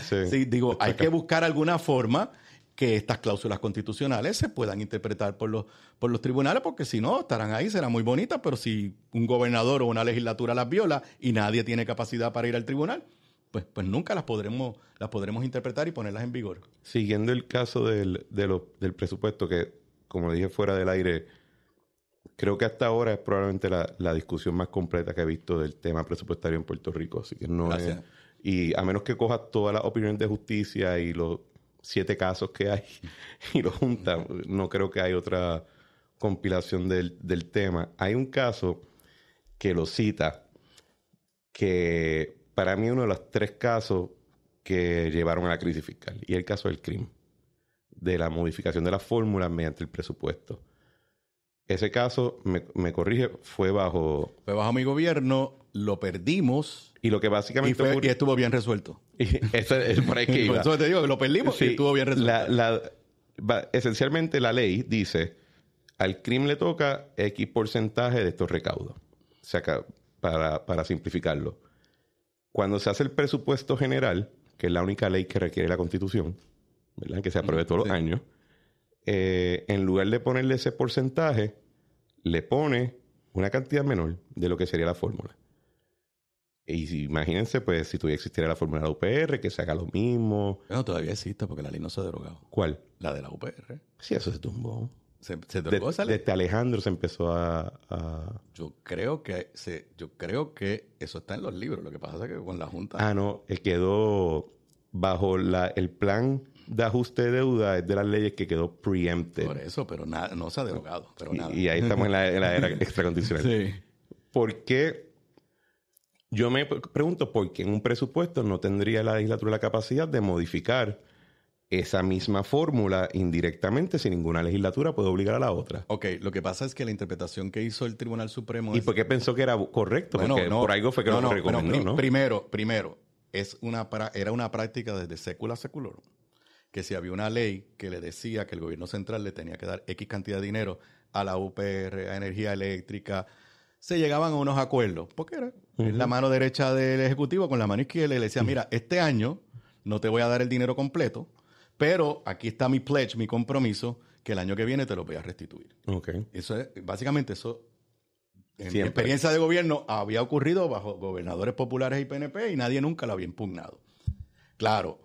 digo hay que buscar alguna forma que estas cláusulas constitucionales se puedan interpretar por los, por los tribunales, porque si no, estarán ahí, será muy bonita pero si un gobernador o una legislatura las viola y nadie tiene capacidad para ir al tribunal, pues, pues nunca las podremos, las podremos interpretar y ponerlas en vigor. Siguiendo el caso del, del presupuesto, que como dije fuera del aire, creo que hasta ahora es probablemente la, discusión más completa que he visto del tema presupuestario en Puerto Rico. Así que no Y a menos que cojas todas las opiniones de justicia y los siete casos que hay [laughs] y lo juntas, no creo que hay otra compilación del, del tema. Hay un caso que lo cita que para mí uno de los tres casos que llevaron a la crisis fiscal y el caso del crimen de la modificación de la fórmula mediante el presupuesto. Ese caso, me, corrige, fue bajo... Fue bajo mi gobierno, lo perdimos. Y lo que básicamente... Y, fue, y estuvo bien resuelto. [laughs] es por que [laughs] eso te digo, lo perdimos y estuvo bien resuelto. esencialmente la ley dice, al crimen le toca X porcentaje de estos recaudos. O sea, para simplificarlo. Cuando se hace el presupuesto general, que es la única ley que requiere la Constitución, ¿verdad? que se apruebe todos los años, eh, en lugar de ponerle ese porcentaje, le pone una cantidad menor de lo que sería la fórmula. Y imagínense, pues, si todavía existiera la fórmula de la UPR, que se haga lo mismo. No, todavía existe, porque la ley no se ha derogado. ¿Cuál? La de la UPR. Sí, eso se tumbó. Desde Alejandro se empezó a, Yo creo que yo creo que eso está en los libros. Lo que pasa es que con la Junta. Ah, no, eh, quedó bajo la, el plan de ajuste de deuda de las leyes que quedó preempted. Por eso, pero no se ha derogado. y, ahí estamos en la, era [laughs] extracondicional. Sí. ¿Por qué? Yo me pregunto por qué en un presupuesto no tendría la legislatura la capacidad de modificar esa misma fórmula indirectamente sin ninguna legislatura puede obligar a la otra. Ok, lo que pasa es que la interpretación que hizo el Tribunal Supremo... ¿Y por qué pensó que era correcto? porque por algo fue que no, lo recomendó, ¿no? Primero, primero, es una era una práctica desde sécula a secular, que si había una ley que le decía que el gobierno central le tenía que dar X cantidad de dinero a la UPR, a energía eléctrica, se llegaban a unos acuerdos, porque era la mano derecha del Ejecutivo con la mano izquierda y le decía, mira, este año no te voy a dar el dinero completo, pero aquí está mi pledge, mi compromiso, que el año que viene te lo voy a restituir. Okay. Eso es, básicamente eso, en mi experiencia de gobierno, había ocurrido bajo gobernadores populares y PNP y nadie nunca lo había impugnado. Claro,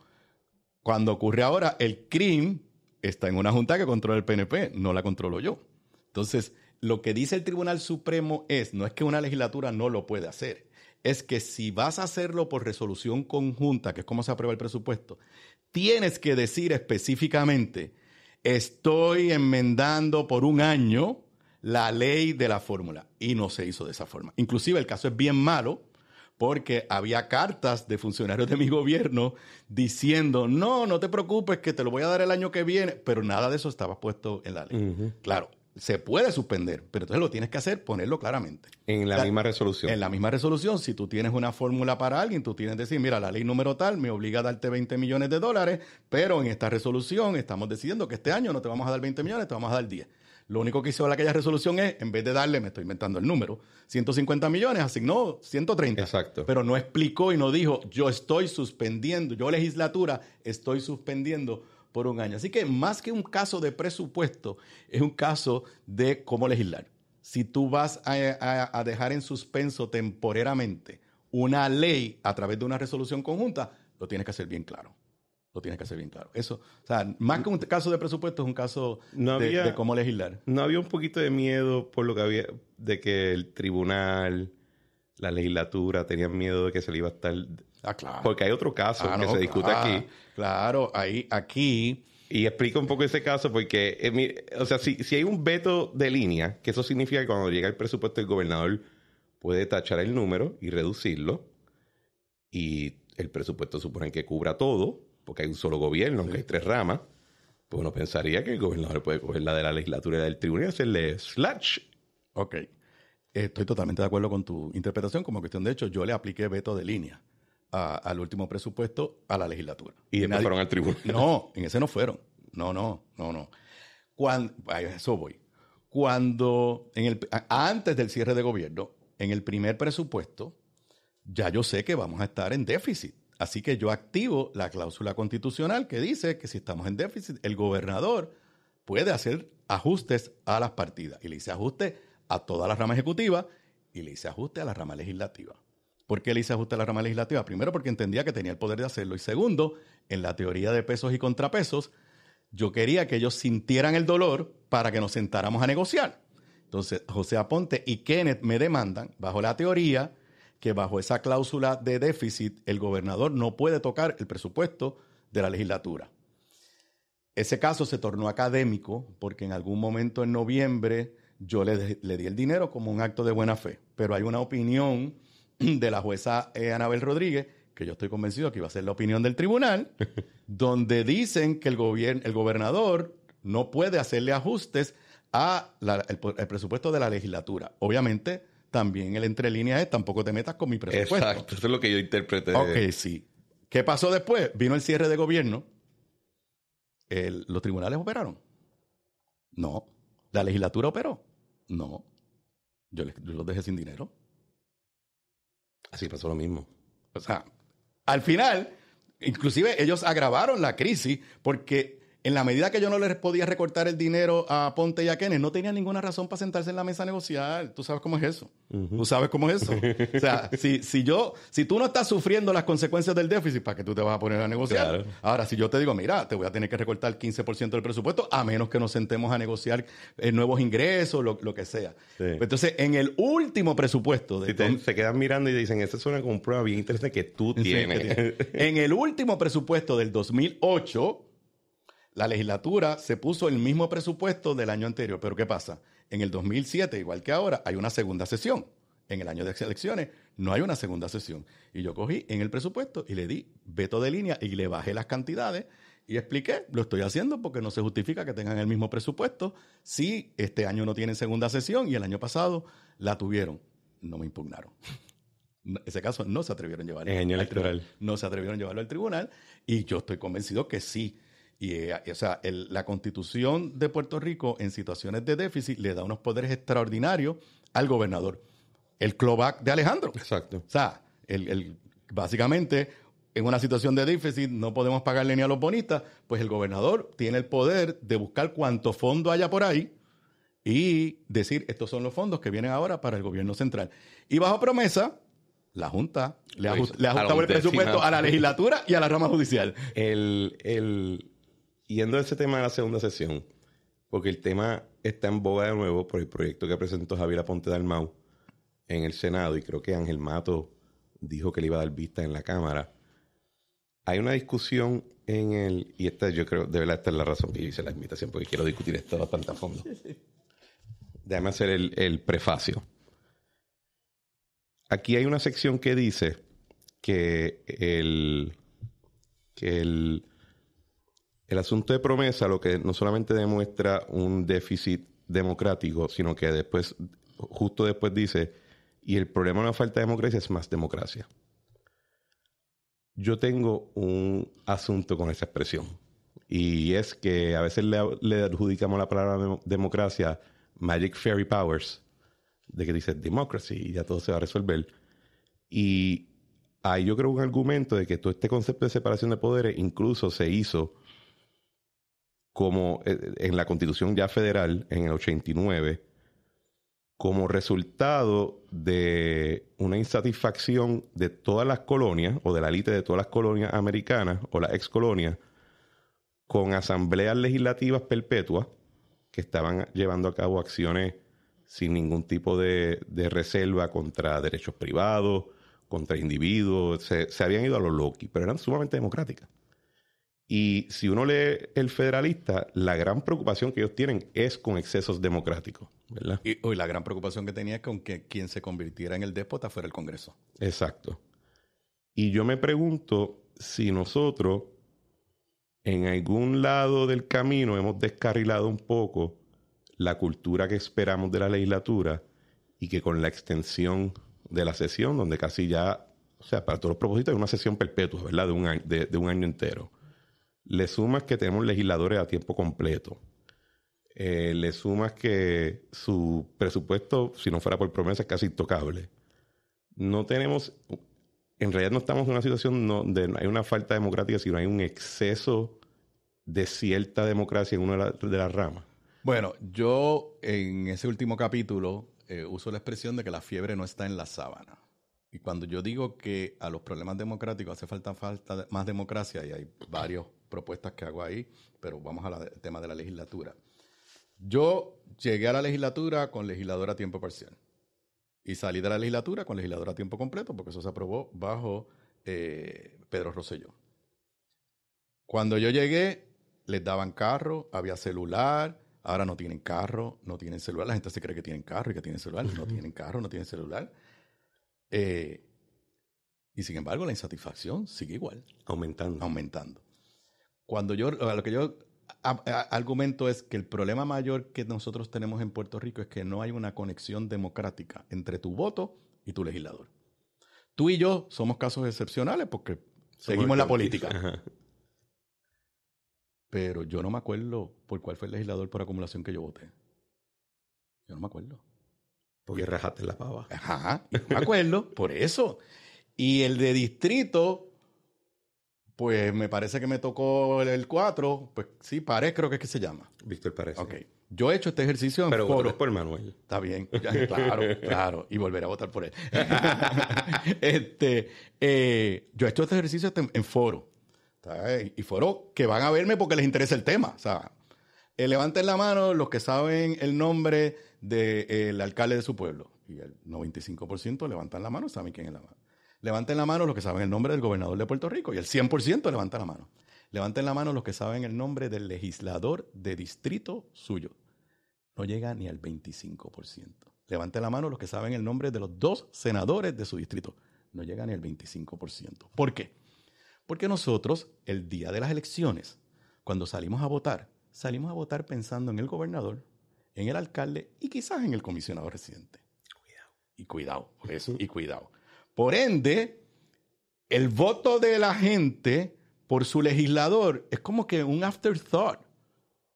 cuando ocurre ahora, el crimen está en una junta que controla el PNP, no la controlo yo. Entonces, lo que dice el Tribunal Supremo es, no es que una legislatura no lo pueda hacer, es que si vas a hacerlo por resolución conjunta, que es como se aprueba el presupuesto, tienes que decir específicamente, estoy enmendando por un año la ley de la fórmula. Y no se hizo de esa forma. Inclusive el caso es bien malo porque había cartas de funcionarios de mi gobierno diciendo, no, no te preocupes, que te lo voy a dar el año que viene, pero nada de eso estaba puesto en la ley. Claro, se puede suspender, pero entonces lo tienes que hacer, ponerlo claramente. En la, misma resolución. En la misma resolución, si tú tienes una fórmula para alguien, tú tienes que decir, mira, la ley número tal me obliga a darte 20 millones de dólares, pero en esta resolución estamos decidiendo que este año no te vamos a dar 20 millones, te vamos a dar 10. Lo único que hizo aquella resolución es, en vez de darle, me estoy inventando el número, 150 millones, asignó 130. Exacto. Pero no explicó y no dijo, yo estoy suspendiendo, yo legislatura estoy suspendiendo por un año. Así que más que un caso de presupuesto, es un caso de cómo legislar. Si tú vas a, dejar en suspenso temporeramente una ley a través de una resolución conjunta, lo tienes que hacer bien claro. Lo tienes que hacer bien claro. Eso, o sea, más que un caso de presupuesto, es un caso de, de, cómo legislar. No había un poquito de miedo por lo que había, de que el tribunal, la legislatura, tenían miedo de que se le iba a estar Ah, porque hay otro caso ah, que se discute ah, aquí. Claro, ahí, aquí. Y explica un poco ese caso porque, eh, o sea, si, hay un veto de línea, que eso significa que cuando llega el presupuesto el gobernador puede tachar el número y reducirlo. Y el presupuesto supone que cubra todo, porque hay un solo gobierno, aunque hay tres ramas. Pues uno pensaría que el gobernador puede coger la de la legislatura del tribunal y hacerle slash. Ok. Estoy totalmente de acuerdo con tu interpretación como cuestión de hecho. Yo le apliqué veto de línea al último presupuesto a la legislatura. Y después fueron al tribunal. [laughs] No, en ese no fueron. No, no, no, no. Cuando, a eso voy. Cuando, en el, antes del cierre de gobierno, en el primer presupuesto, ya yo sé que vamos a estar en déficit. Así que yo activo la cláusula constitucional que dice que si estamos en déficit, el gobernador puede hacer ajustes a las partidas. Y le hice ajuste a toda la rama ejecutiva y le hice ajuste a la rama legislativa. ¿Por qué le hice ajuste a la rama legislativa? Primero, porque entendía que tenía el poder de hacerlo. Y segundo, en la teoría de pesos y contrapesos, yo quería que ellos sintieran el dolor para que nos sentáramos a negociar. Entonces, José Aponte y Kenneth me demandan, bajo la teoría, que bajo esa cláusula de déficit, el gobernador no puede tocar el presupuesto de la legislatura. Ese caso se tornó académico porque en algún momento en noviembre yo le, le di el dinero como un acto de buena fe, pero hay una opinión [clears throat] de la jueza eh, Anabel Rodríguez, que yo estoy convencido que iba a ser la opinión del tribunal, [laughs] donde dicen que el, el gobernador no puede hacerle ajustes a presupuesto de la legislatura. Obviamente, también el entre líneas es tampoco te metas con mi presupuesto. Exacto, eso es lo que yo interpreté. Ok, sí. ¿Qué pasó después? Vino el cierre de gobierno. ¿Los tribunales operaron? No. ¿La legislatura operó? No. yo los dejé sin dinero. Así pasó lo mismo. O sea, al final, inclusive ellos agravaron la crisis porque en la medida que yo no le podía recortar el dinero a Ponte y a Kenneth, no tenía ninguna razón para sentarse en la mesa a negociar. Tú sabes cómo es eso. Tú sabes cómo es eso. o sea, [laughs] si, yo, si tú no estás sufriendo las consecuencias del déficit, ¿para qué tú te vas a poner a negociar? Ahora, si yo te digo, mira, te voy a tener que recortar el 15% del presupuesto, a menos que nos sentemos a negociar eh, nuevos ingresos, lo, que sea. Pues entonces, en el último presupuesto... De se quedan mirando y dicen, esta es una prueba bien interesante que tú tienes. en el último presupuesto del 2008 la legislatura se puso el mismo presupuesto del año anterior, pero ¿qué pasa? En el 2007, igual que ahora, hay una segunda sesión. En el año de elecciones no hay una segunda sesión. Y yo cogí en el presupuesto y le di veto de línea y le bajé las cantidades y expliqué, lo estoy haciendo porque no se justifica que tengan el mismo presupuesto si este año no tienen segunda sesión y el año pasado la tuvieron. No me impugnaron. En ese caso no se atrevieron a llevarlo. electoral. tribunal, no se atrevieron a llevarlo al tribunal y yo estoy convencido que sí eh, y, o sea, la constitución de Puerto Rico en situaciones de déficit le da unos poderes extraordinarios al gobernador. El clawback de Alejandro. Exacto. O sea, el, básicamente, en una situación de déficit no podemos pagarle ni a los bonistas, pues el gobernador tiene el poder de buscar cuánto fondo haya por ahí y decir, estos son los fondos que vienen ahora para el gobierno central. Y bajo promesa, la Junta le, ha ajustado el presupuesto a la legislatura y a la rama judicial. el, yendo a ese tema de la segunda sesión, porque el tema está en boga de nuevo por el proyecto que presentó Javier Aponte Dalmau en el Senado y creo que Ángel Mato dijo que le iba a dar vista en la Cámara. Hay una discusión en el, y esta yo creo, de verdad esta es la razón que hice la invitación, porque quiero discutir esto bastante a fondo. Déjame hacer el, el prefacio. Aquí hay una sección que dice que el, que el el asunto de promesa lo que no solamente demuestra un déficit democrático, sino que después, justo después dice, y el problema de la falta de democracia es más democracia. Yo tengo un asunto con esa expresión, y es que a veces le, adjudicamos la palabra democracia, Magic Fairy Powers, de que dice democracy y ya todo se va a resolver. Y hay yo creo un argumento de que todo este concepto de separación de poderes incluso se hizo como eh, eh, en la constitución ya federal, en el 89, como resultado de una insatisfacción de todas las colonias, o de la élite de todas las colonias americanas, o las excolonias, con asambleas legislativas perpetuas que estaban llevando a cabo acciones sin ningún tipo de, reserva contra derechos privados, contra individuos, se, habían ido a los Loki, pero eran sumamente democráticas. Y si uno lee el federalista, la gran preocupación que ellos tienen es con excesos democráticos, ¿verdad? Y, la gran preocupación que tenía es con que quien se convirtiera en el déspota fuera el Congreso. Exacto. Y yo me pregunto si nosotros en algún lado del camino hemos descarrilado un poco la cultura que esperamos de la legislatura y que con la extensión de la sesión, donde casi ya, o sea, para todos los propósitos es una sesión perpetua, ¿verdad? De un de un año entero le sumas que tenemos legisladores a tiempo completo. Eh, le sumas que su presupuesto, si no fuera por promesa, es casi intocable. No tenemos, en realidad no estamos en una situación donde no hay una falta democrática, sino hay un exceso de cierta democracia en una de las ramas. Bueno, yo en ese último capítulo eh, uso la expresión de que la fiebre no está en la sábana. Y cuando yo digo que a los problemas democráticos hace falta, falta más democracia, y hay varios propuestas que hago ahí, pero vamos al tema de la legislatura. Yo llegué a la legislatura con legislador a tiempo parcial y salí de la legislatura con legisladora a tiempo completo, porque eso se aprobó bajo eh, Pedro Rosselló. Cuando yo llegué, les daban carro, había celular, ahora no tienen carro, no tienen celular. La gente se cree que tienen carro y que tienen celular, no tienen carro, no tienen celular. Eh, y sin embargo, la insatisfacción sigue igual. Aumentando. Aumentando. Cuando yo, lo que yo argumento es que el problema mayor que nosotros tenemos en Puerto Rico es que no hay una conexión democrática entre tu voto y tu legislador. Tú y yo somos casos excepcionales porque seguimos la política. Pero yo no me acuerdo por cuál fue el legislador por acumulación que yo voté. Yo no me acuerdo. Porque rajaste la pava. Ajá, me acuerdo, por eso. Y el de distrito, pues me parece que me tocó el 4, pues sí, Párez creo que es que se llama. Víctor Párez. Ok. Yo he hecho este ejercicio en Pero por Manuel. Está bien, claro, [laughs] claro. Y volveré a votar por él. [laughs] este, eh, yo he hecho este ejercicio en, foro. Y foro que van a verme porque les interesa el tema. O sea, eh, levanten la mano los que saben el nombre del eh, alcalde de su pueblo. Y el 95% levantan la mano, saben quién es la mano Levanten la mano los que saben el nombre del gobernador de Puerto Rico y el 100% levanta la mano. Levanten la mano los que saben el nombre del legislador de distrito suyo. No llega ni al 25%. Levanten la mano los que saben el nombre de los dos senadores de su distrito. No llega ni al 25%. ¿Por qué? Porque nosotros, el día de las elecciones, cuando salimos a votar, salimos a votar pensando en el gobernador, en el alcalde y quizás en el comisionado residente. Cuidado. Y cuidado, por eso, y cuidado. Por ende, el voto de la gente por su legislador es como que un afterthought.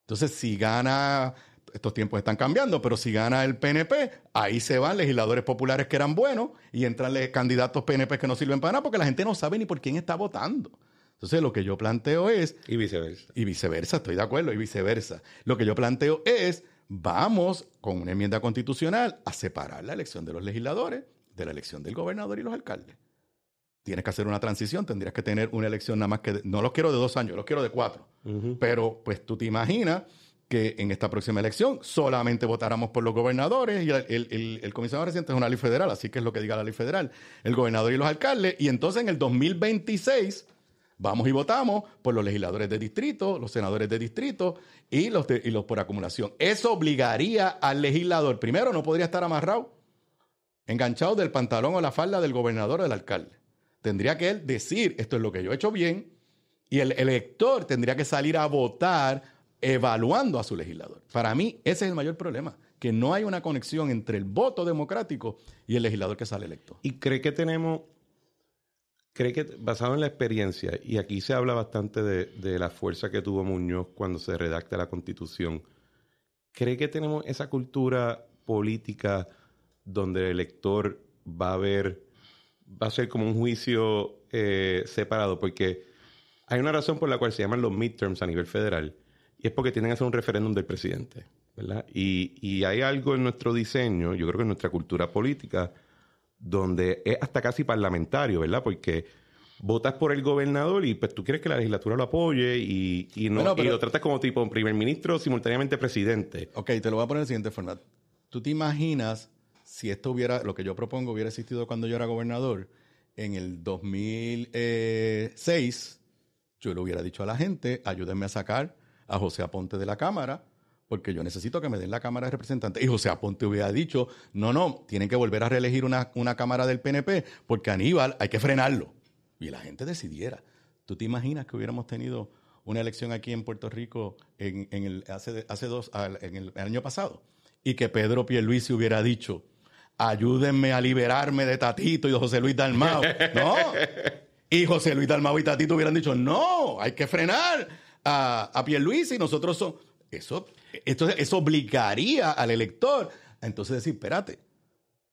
Entonces, si gana, estos tiempos están cambiando, pero si gana el PNP, ahí se van legisladores populares que eran buenos y entran candidatos PNP que no sirven para nada porque la gente no sabe ni por quién está votando. Entonces, lo que yo planteo es... Y viceversa. Y viceversa, estoy de acuerdo, y viceversa. Lo que yo planteo es, vamos con una enmienda constitucional a separar la elección de los legisladores de la elección del gobernador y los alcaldes. Tienes que hacer una transición, tendrías que tener una elección nada más que, no los quiero de dos años, los quiero de cuatro. Pero pues tú te imaginas que en esta próxima elección solamente votáramos por los gobernadores y el, el, comisionado reciente es una ley federal, así que es lo que diga la ley federal, el gobernador y los alcaldes, y entonces en el 2026 vamos y votamos por los legisladores de distrito, los senadores de distrito y los, y los por acumulación. Eso obligaría al legislador, primero no podría estar amarrado enganchado del pantalón o la falda del gobernador o del alcalde. Tendría que él decir, esto es lo que yo he hecho bien, y el elector tendría que salir a votar evaluando a su legislador. Para mí, ese es el mayor problema, que no hay una conexión entre el voto democrático y el legislador que sale electo. ¿Y cree que tenemos, cree que basado en la experiencia, y aquí se habla bastante de, de la fuerza que tuvo Muñoz cuando se redacta la constitución, cree que tenemos esa cultura política? donde el elector va a ver, va a ser como un juicio eh, separado, porque hay una razón por la cual se llaman los midterms a nivel federal, y es porque tienen que hacer un referéndum del presidente, ¿verdad? Y, hay algo en nuestro diseño, yo creo que en nuestra cultura política, donde es hasta casi parlamentario, ¿verdad? Porque votas por el gobernador y pues tú quieres que la legislatura lo apoye y, no, lo tratas como tipo un primer ministro simultáneamente presidente. Ok, te lo voy a poner en el siguiente formato. ¿Tú te imaginas si esto hubiera, lo que yo propongo hubiera existido cuando yo era gobernador, en el 2006, yo le hubiera dicho a la gente, ayúdenme a sacar a José Aponte de la Cámara, porque yo necesito que me den la Cámara de Representantes. Y José Aponte hubiera dicho, no, no, tienen que volver a reelegir una, una Cámara del PNP, porque Aníbal hay que frenarlo. Y la gente decidiera. ¿Tú te imaginas que hubiéramos tenido una elección aquí en Puerto Rico en, el, hace, dos, en el año pasado? Y que Pedro Pierluisi hubiera dicho, ayúdenme a liberarme de Tatito y de José Luis Dalmau. No. Y José Luis Dalmau y Tatito hubieran dicho, no, hay que frenar a, a Pierluisi y nosotros somos, Eso, eso obligaría al elector a entonces decir, espérate,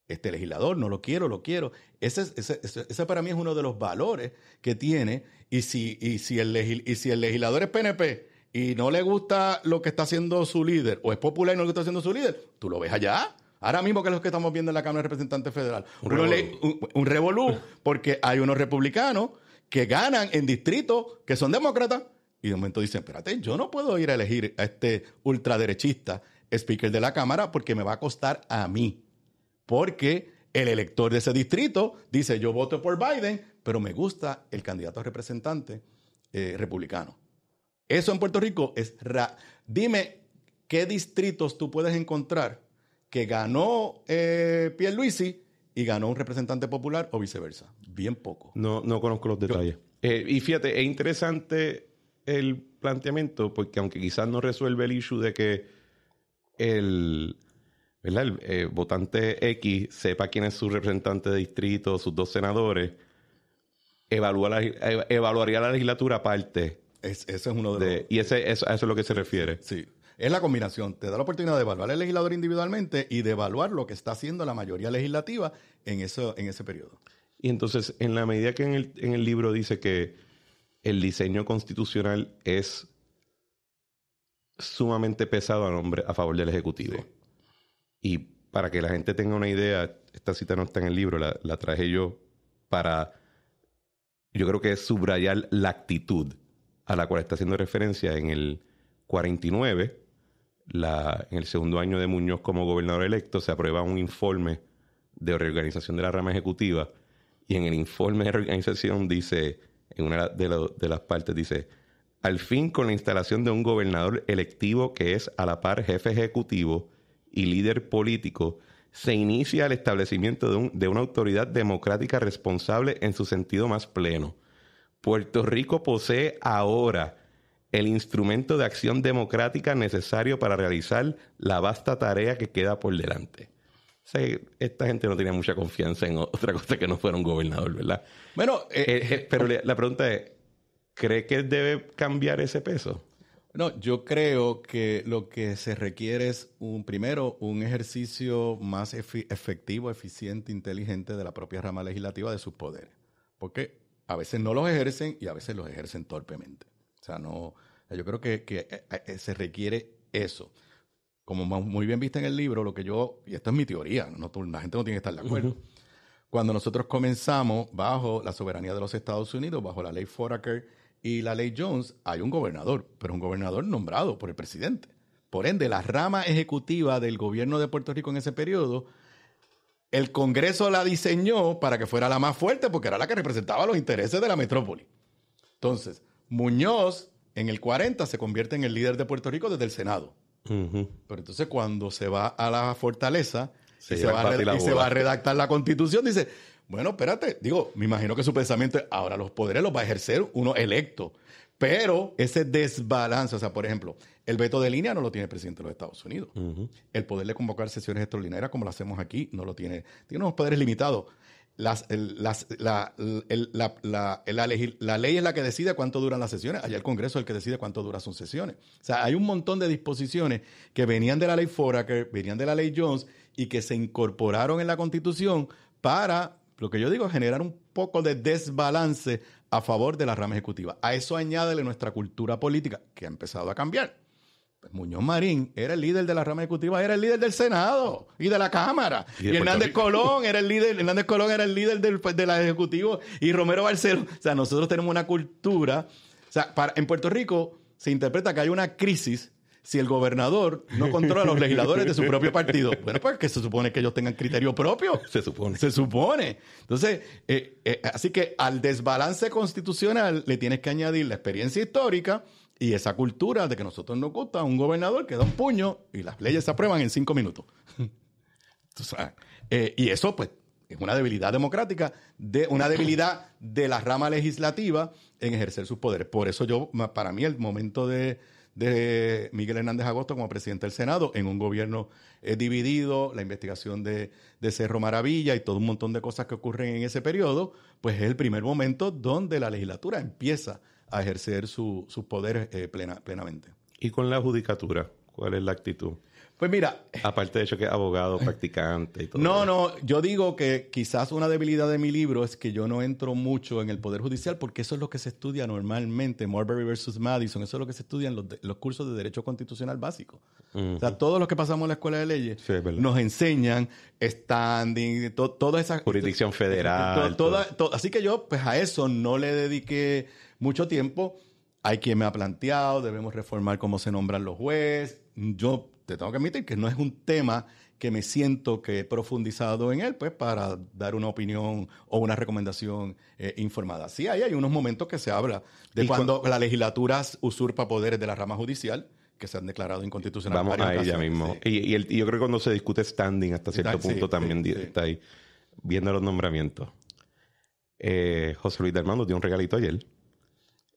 este legislador, no lo quiero, lo quiero. Ese, ese, ese, para mí es uno de los valores que tiene. Y si, si el y si el legislador es PNP y no le gusta lo que está haciendo su líder, o es popular y no le gusta haciendo su líder, tú lo ves allá. Ahora mismo que es lo que estamos viendo en la Cámara de Representantes Federal. Un, revolú. porque hay unos republicanos que ganan en distritos que son demócratas y de momento dicen, espérate, yo no puedo ir a elegir a este ultraderechista speaker de la Cámara porque me va a costar a mí. Porque el elector de ese distrito dice, yo voto por Biden, pero me gusta el candidato a representante eh, republicano. Eso en Puerto Rico es... Ra Dime qué distritos tú puedes encontrar que ganó eh, Pierluisi y ganó un representante popular o viceversa. Bien poco. No, no conozco los detalles. Eh, y fíjate, es interesante el planteamiento porque aunque quizás no resuelve el issue de que el, eh, votante X sepa quién es su representante de distrito, sus dos senadores, evaluaría la legislatura aparte. Es, es uno de, Y ese, a eso es lo que se refiere. Sí es la combinación. Te da la oportunidad de evaluar al legislador individualmente y de evaluar lo que está haciendo la mayoría legislativa en, eso, en ese periodo. Y entonces, en la medida que en el, en el libro dice que el diseño constitucional es sumamente pesado a, nombre, a favor del Ejecutivo. Y para que la gente tenga una idea, esta cita no está en el libro, la, la traje yo para, yo creo que es subrayar la actitud a la cual está haciendo referencia en el 49, en el segundo año de Muñoz como gobernador electo, se aprueba un informe de reorganización de la rama ejecutiva y en el informe de reorganización dice, en una de, las partes dice, al fin con la instalación de un gobernador electivo que es a la par jefe ejecutivo y líder político, se inicia el establecimiento de, de una autoridad democrática responsable en su sentido más pleno. Puerto Rico posee ahora el instrumento de acción democrática necesario para realizar la vasta tarea que queda por delante. O sea, esta gente no tiene mucha confianza en otra cosa que no fuera un gobernador, ¿verdad? Bueno, eh, eh, eh, pero oh. la pregunta es, ¿cree que debe cambiar ese peso? No, yo creo que lo que se requiere es un primero un ejercicio más efectivo, eficiente, inteligente de la propia rama legislativa de sus poderes, porque a veces no los ejercen y a veces los ejercen torpemente. O sea, no yo creo que, eh, eh, eh, se requiere eso. Como muy bien viste en el libro, lo que yo, y esta es mi teoría, no, la gente no tiene que estar de acuerdo. Cuando nosotros comenzamos bajo la soberanía de los Estados Unidos, bajo la ley Foraker y la ley Jones, hay un gobernador, pero un gobernador nombrado por el presidente. Por ende, la rama ejecutiva del gobierno de Puerto Rico en ese periodo el Congreso la diseñó para que fuera la más fuerte porque era la que representaba los intereses de la metrópoli. Entonces, Muñoz en el 40 se convierte en el líder de Puerto Rico desde el Senado. Pero entonces cuando se va a la fortaleza y, se va, a redactar la constitución, dice, bueno, espérate, digo, me imagino que su pensamiento es, ahora los poderes los va a ejercer uno electo. Pero ese desbalance, o sea, por ejemplo, el veto de línea no lo tiene el presidente de los Estados Unidos. El poder de convocar sesiones extraordinarias como lo hacemos aquí no lo tiene. Tiene unos poderes limitados la, ley es la que decide cuánto duran las sesiones. Allá el Congreso es el que decide cuánto duran sus sesiones. O sea, hay un montón de disposiciones que venían de la ley Foraker, venían de la ley Jones y que se incorporaron en la Constitución para, lo que yo digo, generar un poco de desbalance a favor de la rama ejecutiva. A eso añádele nuestra cultura política, que ha empezado a cambiar. Muñoz Marín era el líder de la rama ejecutiva, era el líder del Senado y de la Cámara. Y, Hernández Colón era el líder, Hernández Colón era el líder del, pues, de la Ejecutivo y Romero Barceló. O sea, nosotros tenemos una cultura. O sea, en Puerto Rico se interpreta que hay una crisis si el gobernador no controla a los legisladores de su propio partido. [laughs] Bueno, pues que se supone que ellos tengan criterio propio. Se supone. Se supone. Entonces, eh, eh, así que al desbalance constitucional le tienes que añadir la experiencia histórica y esa cultura de que nosotros nos gusta un gobernador que da un puño y las leyes se aprueban en cinco minutos. [laughs] Eh, y eso, pues, es una debilidad democrática, de una debilidad de la rama legislativa en ejercer sus poderes. Por eso yo, para mí, el momento de, Miguel Hernández Agosto como presidente del Senado, en un gobierno eh, dividido, la investigación de, de, Cerro Maravilla y todo un montón de cosas que ocurren en ese periodo, pues es el primer momento donde la legislatura empieza a ejercer sus su poder eh, plenamente. ¿Y con la judicatura? ¿Cuál es la actitud? Pues mira. Aparte de eso que es abogado, practicante y todo. No, no, yo digo que quizás una debilidad de mi libro es que yo no entro mucho en el Poder Judicial porque eso es lo que se estudia normalmente, Marbury versus Madison, eso es lo que se estudia en los, cursos de Derecho Constitucional Básico. O sea, todos los que pasamos la Escuela de Leyes nos enseñan standing, toda todas esas... Jurisdicción federal. así que yo, pues a eso no le dediqué mucho tiempo. Hay quien me ha planteado, debemos reformar cómo se nombran los jueces. Yo te tengo que admitir que no es un tema que me siento que he profundizado en él, pues para dar una opinión o una recomendación eh, informada. Sí, ahí hay unos momentos que se habla de cuando la legislatura usurpa poderes de la rama judicial que se han declarado inconstitucionales. Vamos a ella mismo. Y, yo creo que cuando se discute standing hasta cierto punto también está ahí, viendo los nombramientos. Eh, José Luis Mano dio un regalito ayer.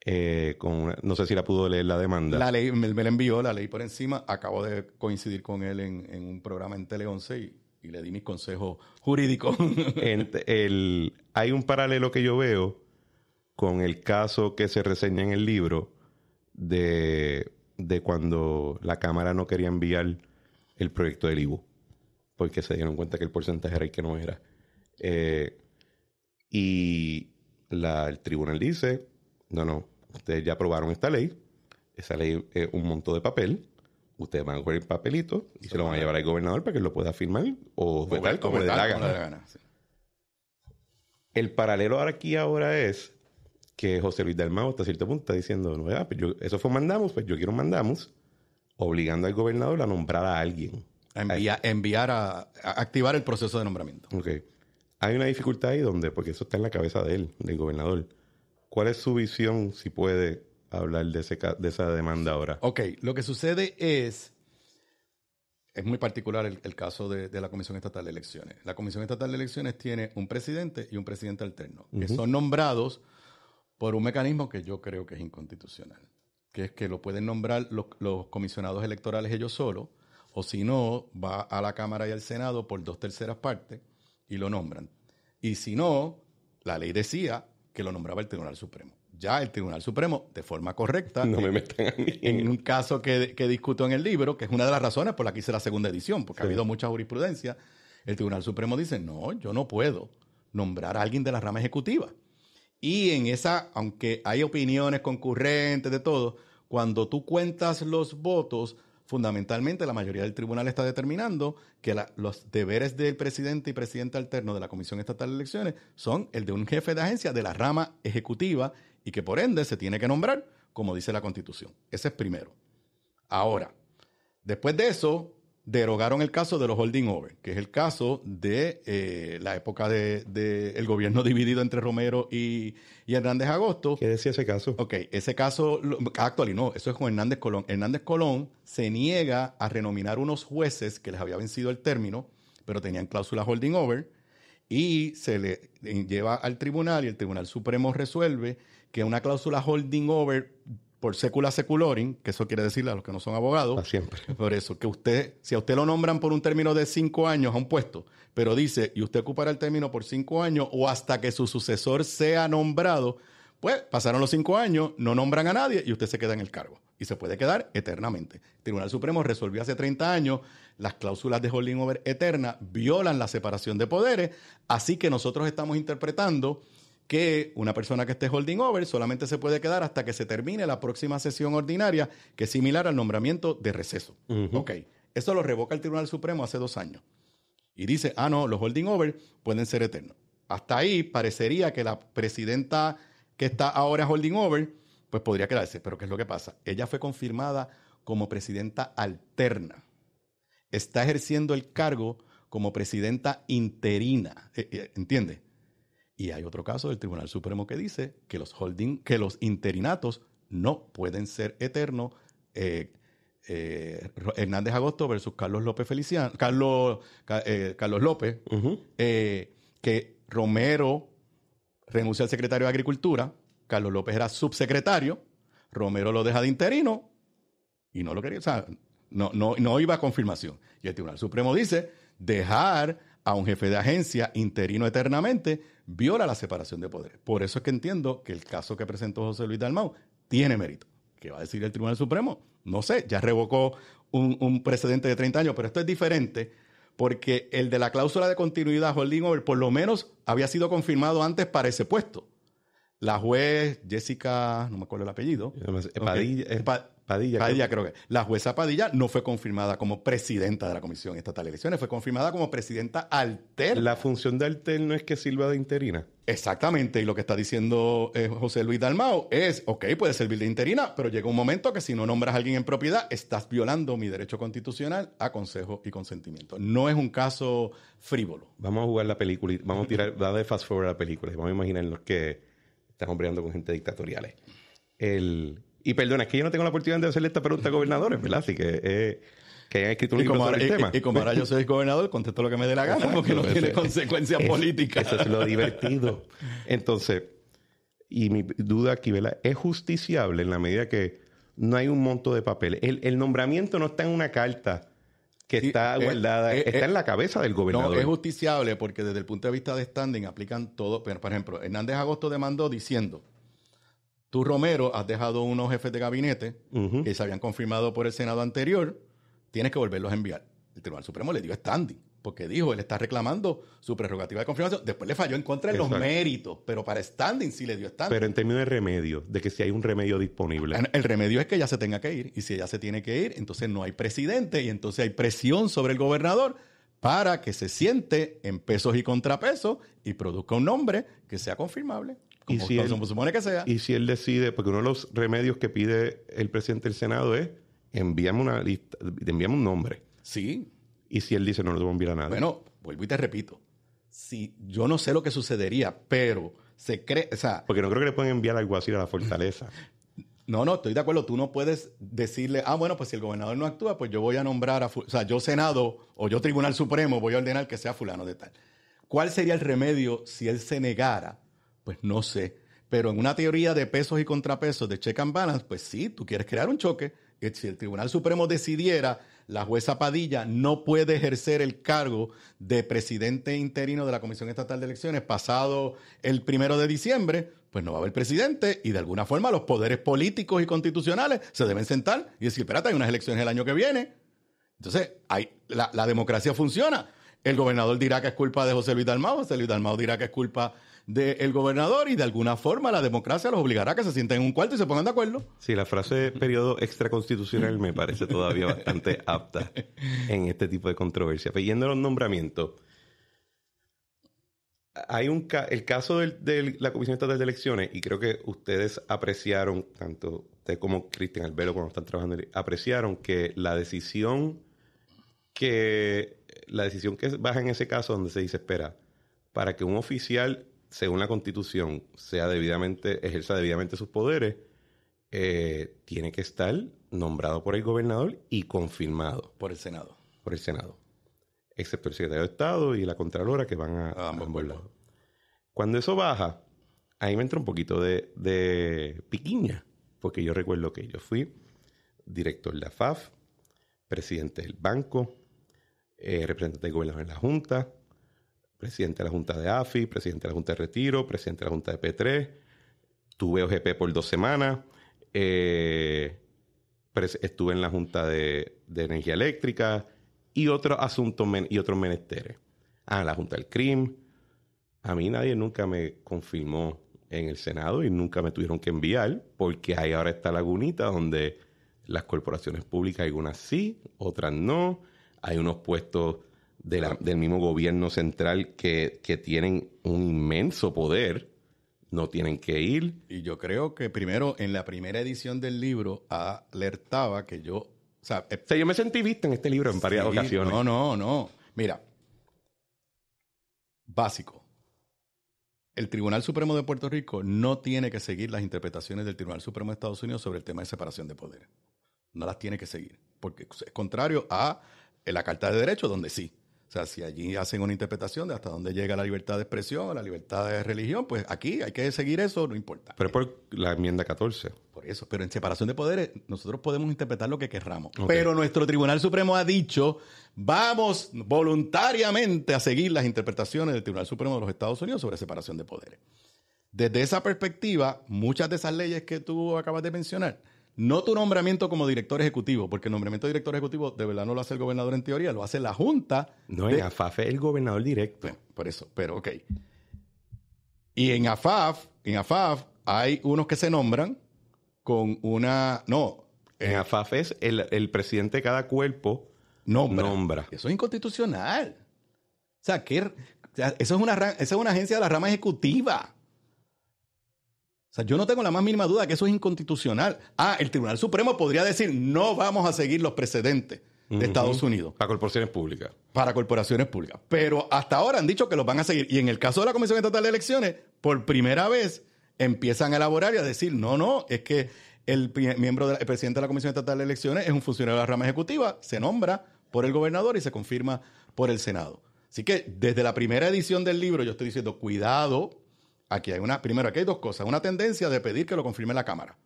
Eh, no sé si la pudo leer la demanda. La ley, me, la envió, la ley por encima. Acabo de coincidir con él en, un programa en Tele 11 y, le di mis consejos jurídicos. [laughs] hay un paralelo que yo veo con el caso que se reseña en el libro de, cuando la Cámara no quería enviar el proyecto del IBU, porque se dieron cuenta que el porcentaje era el que no era. Eh, y el tribunal dice, no, no, ustedes ya aprobaron esta ley, esa ley es un monto de papel, ustedes van a coger el papelito y se lo van a llevar al gobernador para que lo pueda firmar o votar como, le dé la gana. El paralelo aquí ahora es que José Luis Dalmau hasta cierto punto está diciendo, no, pues yo, eso fue mandamos, pues yo quiero mandamos, obligando al gobernador a nombrar a alguien. A enviar, a, enviar activar el proceso de nombramiento. Ok. Hay una dificultad ahí donde, porque eso está en la cabeza de él, del gobernador. ¿Cuál es su visión, si puede hablar de, ese, de esa demanda ahora? Ok, lo que sucede es, es muy particular el, caso de, la Comisión Estatal de Elecciones. La Comisión Estatal de Elecciones tiene un presidente y un presidente alterno, que son nombrados por un mecanismo que yo creo que es inconstitucional, que es que lo pueden nombrar los, los comisionados electorales ellos solos, o si no, va a la Cámara y al Senado por dos terceras partes y lo nombran. Y si no, la ley decía que lo nombraba el Tribunal Supremo. Ya el Tribunal Supremo, de forma correcta, en un caso que, discuto en el libro, que es una de las razones por la que hice la segunda edición, porque ha habido mucha jurisprudencia, el Tribunal Supremo dice, no, yo no puedo nombrar a alguien de la rama ejecutiva. Y en esa, aunque hay opiniones concurrentes de todo, cuando tú cuentas los votos, fundamentalmente la mayoría del tribunal está determinando que los deberes del presidente y presidente alterno de la Comisión Estatal de Elecciones son el de un jefe de agencia de la rama ejecutiva y que por ende se tiene que nombrar como dice la Constitución. Ese es primero. Ahora, después de eso, derogaron el caso de los holding over, que es el caso de eh, la época del de, el gobierno [laughs] dividido entre Romero y, Hernández Agosto. ¿Qué decía ese caso? Ok, ese caso y no, eso es con Hernández Colón. Hernández Colón se niega a renominar unos jueces que les había vencido el término, pero tenían cláusula holding over, y se le lleva al tribunal y el Tribunal Supremo resuelve que una cláusula holding over por secula seculoring, que eso quiere decirle a los que no son abogados. Ah, siempre. Por eso, que usted, si a usted lo nombran por un término de cinco años a un puesto, pero dice, y usted ocupará el término por cinco años o hasta que su sucesor sea nombrado, pues pasaron los cinco años, no nombran a nadie y usted se queda en el cargo. Y se puede quedar eternamente. El Tribunal Supremo resolvió hace 30 años las cláusulas de holding over eterna violan la separación de poderes, así que nosotros estamos interpretando que una persona que esté holding over solamente se puede quedar hasta que se termine la próxima sesión ordinaria, que es similar al nombramiento de receso. Ok, eso lo revoca el Tribunal Supremo hace dos años. Y dice, ah, no, los holding over pueden ser eternos. Hasta ahí parecería que la presidenta que está ahora holding over, pues podría quedarse. Pero ¿qué es lo que pasa? Ella fue confirmada como presidenta alterna. Está ejerciendo el cargo como presidenta interina. Eh, eh, ¿Entiendes? Y hay otro caso del Tribunal Supremo que dice que los holding, que los interinatos no pueden ser eternos. Eh, eh, Hernández Agosto versus Carlos López Feliciano, Carlos, eh, Carlos López, que Romero renuncia al secretario de Agricultura, Carlos López era subsecretario, Romero lo deja de interino y no lo quería, o sea, no, no, no iba a confirmación. Y el Tribunal Supremo dice dejar a un jefe de agencia interino eternamente viola la separación de poderes. Por eso es que entiendo que el caso que presentó José Luis Dalmau tiene mérito. ¿Qué va a decir el Tribunal Supremo? No sé, ya revocó un, precedente de 30 años, pero esto es diferente porque el de la cláusula de continuidad, holding por lo menos había sido confirmado antes para ese puesto. La juez Jessica, no me acuerdo el apellido. Padilla, eh. Padilla. creo. que. La jueza Padilla no fue confirmada como presidenta de la Comisión Estatal de Elecciones, fue confirmada como presidenta alterna. La función de no es que sirva de interina. Exactamente, y lo que está diciendo eh, José Luis Dalmao es, ok, puede servir de interina, pero llega un momento que si no nombras a alguien en propiedad, estás violando mi derecho constitucional a consejo y consentimiento. No es un caso frívolo. Vamos a jugar la película, y vamos a tirar, va de fast forward a la película y vamos a imaginarnos que estamos hombreando con gente dictatorial. El, y perdona, es que yo no tengo la oportunidad de hacerle esta pregunta a gobernadores, ¿verdad? Así que. es. Eh, que hayan escrito un libro sobre el tema. Y como ahora yo soy gobernador, contesto lo que me dé la gana porque no tiene consecuencias políticas. Eso es lo divertido. Entonces, y mi duda aquí, ¿verdad? Es justiciable en la medida que no hay un monto de papeles? El, nombramiento no está en una carta que está eh, guardada, eh, está en la cabeza del gobernador. No, es justiciable porque desde el punto de vista de standing aplican todo. Pero, por ejemplo, Hernández Agosto demandó diciendo Tú, Romero, has dejado unos jefes de gabinete que se habían confirmado por el Senado anterior, tienes que volverlos a enviar. El Tribunal Supremo le dio standing, porque dijo, él está reclamando su prerrogativa de confirmación. Después le falló en contra de los méritos, pero para standing sí le dio standing. Pero en términos de remedio, de que si hay un remedio disponible. Ah, el remedio es que ella se tenga que ir, y si ella se tiene que ir, entonces no hay presidente, y entonces hay presión sobre el gobernador para que se siente en pesos y contrapesos y produzca un nombre que sea confirmable como, supone que sea. Y si él decide, porque uno de los remedios que pide el presidente del Senado es envíame una lista, envíame un nombre. Sí. Y si él dice no, no te a enviar a nadie. Bueno, vuelvo y te repito. Si yo no sé lo que sucedería, pero se cree, porque no creo que le puedan enviar algo así a la fortaleza. [laughs] No, no, estoy de acuerdo. Tú no puedes decirle, ah, bueno, pues si el gobernador no actúa, pues yo voy a nombrar a, o sea, yo Senado o yo Tribunal Supremo voy a ordenar que sea fulano de tal. ¿Cuál sería el remedio si él se negara pues no sé. Pero en una teoría de pesos y contrapesos de check and balance, pues sí, tú quieres crear un choque. Si el Tribunal Supremo decidiera, la jueza Padilla no puede ejercer el cargo de presidente interino de la Comisión Estatal de Elecciones pasado el primero de diciembre, pues no va a haber presidente y de alguna forma los poderes políticos y constitucionales se deben sentar y decir, espérate, hay unas elecciones el año que viene. Entonces, hay, la, democracia funciona. El gobernador dirá que es culpa de José Luis Dalmau, José Luis Dalmau dirá que es culpa del gobernador y de alguna forma la democracia los obligará a que se sienten en un cuarto y se pongan de acuerdo. Sí, la frase periodo extraconstitucional me parece todavía bastante apta en este tipo de controversia. a los nombramientos. Hay un el caso de la Comisión Estatal de Elecciones, y creo que ustedes apreciaron, tanto usted como Cristian Albelo cuando están trabajando, apreciaron que la decisión que la decisión que baja en ese caso donde se dice, espera, para que un oficial según la Constitución, sea debidamente, ejerza debidamente sus poderes, eh, tiene que estar nombrado por el gobernador y confirmado. Por el Senado. Por el Senado. Excepto el secretario de Estado y la Contralora que van a, ambos lados. Cuando eso baja, ahí me entra un poquito de, piquiña, porque yo recuerdo que yo fui director de la FAF, presidente del banco, eh, representante del gobernador en la Junta, presidente de la Junta de AFI, presidente de la Junta de Retiro, presidente de la Junta de P3, tuve OGP por dos semanas, eh, estuve en la Junta de, Energía Eléctrica y otros asuntos y otros menesteres. Ah, la Junta del CRIM. A mí nadie nunca me confirmó en el Senado y nunca me tuvieron que enviar porque hay ahora esta lagunita donde las corporaciones públicas, algunas sí, otras no. Hay unos puestos del mismo gobierno central que, tienen un inmenso poder, no tienen que ir. Y yo creo que primero, en la primera edición del libro, alertaba que yo. Eh, o sea, yo me sentí vista en este libro en varias ocasiones. No, no, no. Mira. Básico. El Tribunal Supremo de Puerto Rico no tiene que seguir las interpretaciones del Tribunal Supremo de Estados Unidos sobre el tema de separación de poderes. No las tiene que seguir. Porque es contrario a la Carta de Derechos, donde sí. O sea, si allí hacen una interpretación de hasta dónde llega la libertad de expresión, la libertad de religión, pues aquí hay que seguir eso, no importa. Pero por la enmienda 14. Por eso, pero en separación de poderes nosotros podemos interpretar lo que querramos. Pero nuestro Tribunal Supremo ha dicho, vamos voluntariamente a seguir las interpretaciones del Tribunal Supremo de los Estados Unidos sobre separación de poderes. Desde esa perspectiva, muchas de esas leyes que tú acabas de mencionar, no tu nombramiento como director ejecutivo, porque el nombramiento de director ejecutivo de verdad no lo hace el gobernador en teoría, lo hace la Junta. No, en AFAF es el gobernador directo. por eso, pero ok. Y en AFAF, en AFAF hay unos que se nombran con una. No. En eh, AFAF es el, presidente de cada cuerpo nombra. Eso es inconstitucional. O sea, que, eso, es una, es una agencia de la rama ejecutiva. O sea, yo no tengo la más mínima duda que eso es inconstitucional. Ah, el Tribunal Supremo podría decir, no vamos a seguir los precedentes de Estados Unidos. Para corporaciones públicas. Para corporaciones públicas. Pero hasta ahora han dicho que los van a seguir. Y en el caso de la Comisión Estatal de Elecciones, por primera vez empiezan a elaborar y a decir, no, no, es que el miembro del presidente de la Comisión Estatal de Elecciones es un funcionario de la rama ejecutiva, se nombra por el gobernador y se confirma por el Senado. Así que desde la primera edición del libro yo estoy diciendo, cuidado aquí hay una, primero, aquí hay dos cosas. Una tendencia de pedir que lo confirme la Cámara.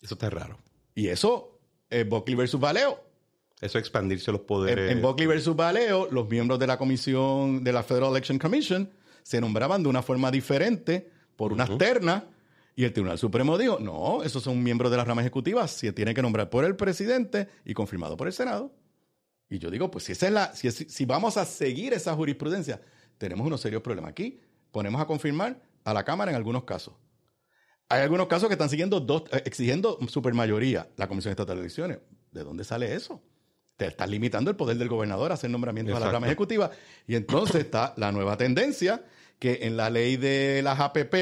Eso está raro. Y eso es Buckley versus Valeo. Eso expandirse los poderes. En, Buckley versus Valeo, los miembros de la comisión de la Federal Election Commission se nombraban de una forma diferente por una terna y el Tribunal Supremo dijo, no, esos son miembros de la rama ejecutiva, se tienen que nombrar por el presidente y confirmado por el Senado. Y yo digo, pues si, es la, si vamos a seguir esa jurisprudencia, tenemos unos serios problemas aquí. Ponemos a confirmar a la Cámara en algunos casos. Hay algunos casos que están siguiendo dos, eh, exigiendo supermayoría la Comisión Estatal de Elecciones. ¿De dónde sale eso? Te estás limitando el poder del gobernador a hacer nombramientos a la rama ejecutiva. Y entonces está la nueva tendencia que en la ley de las APP,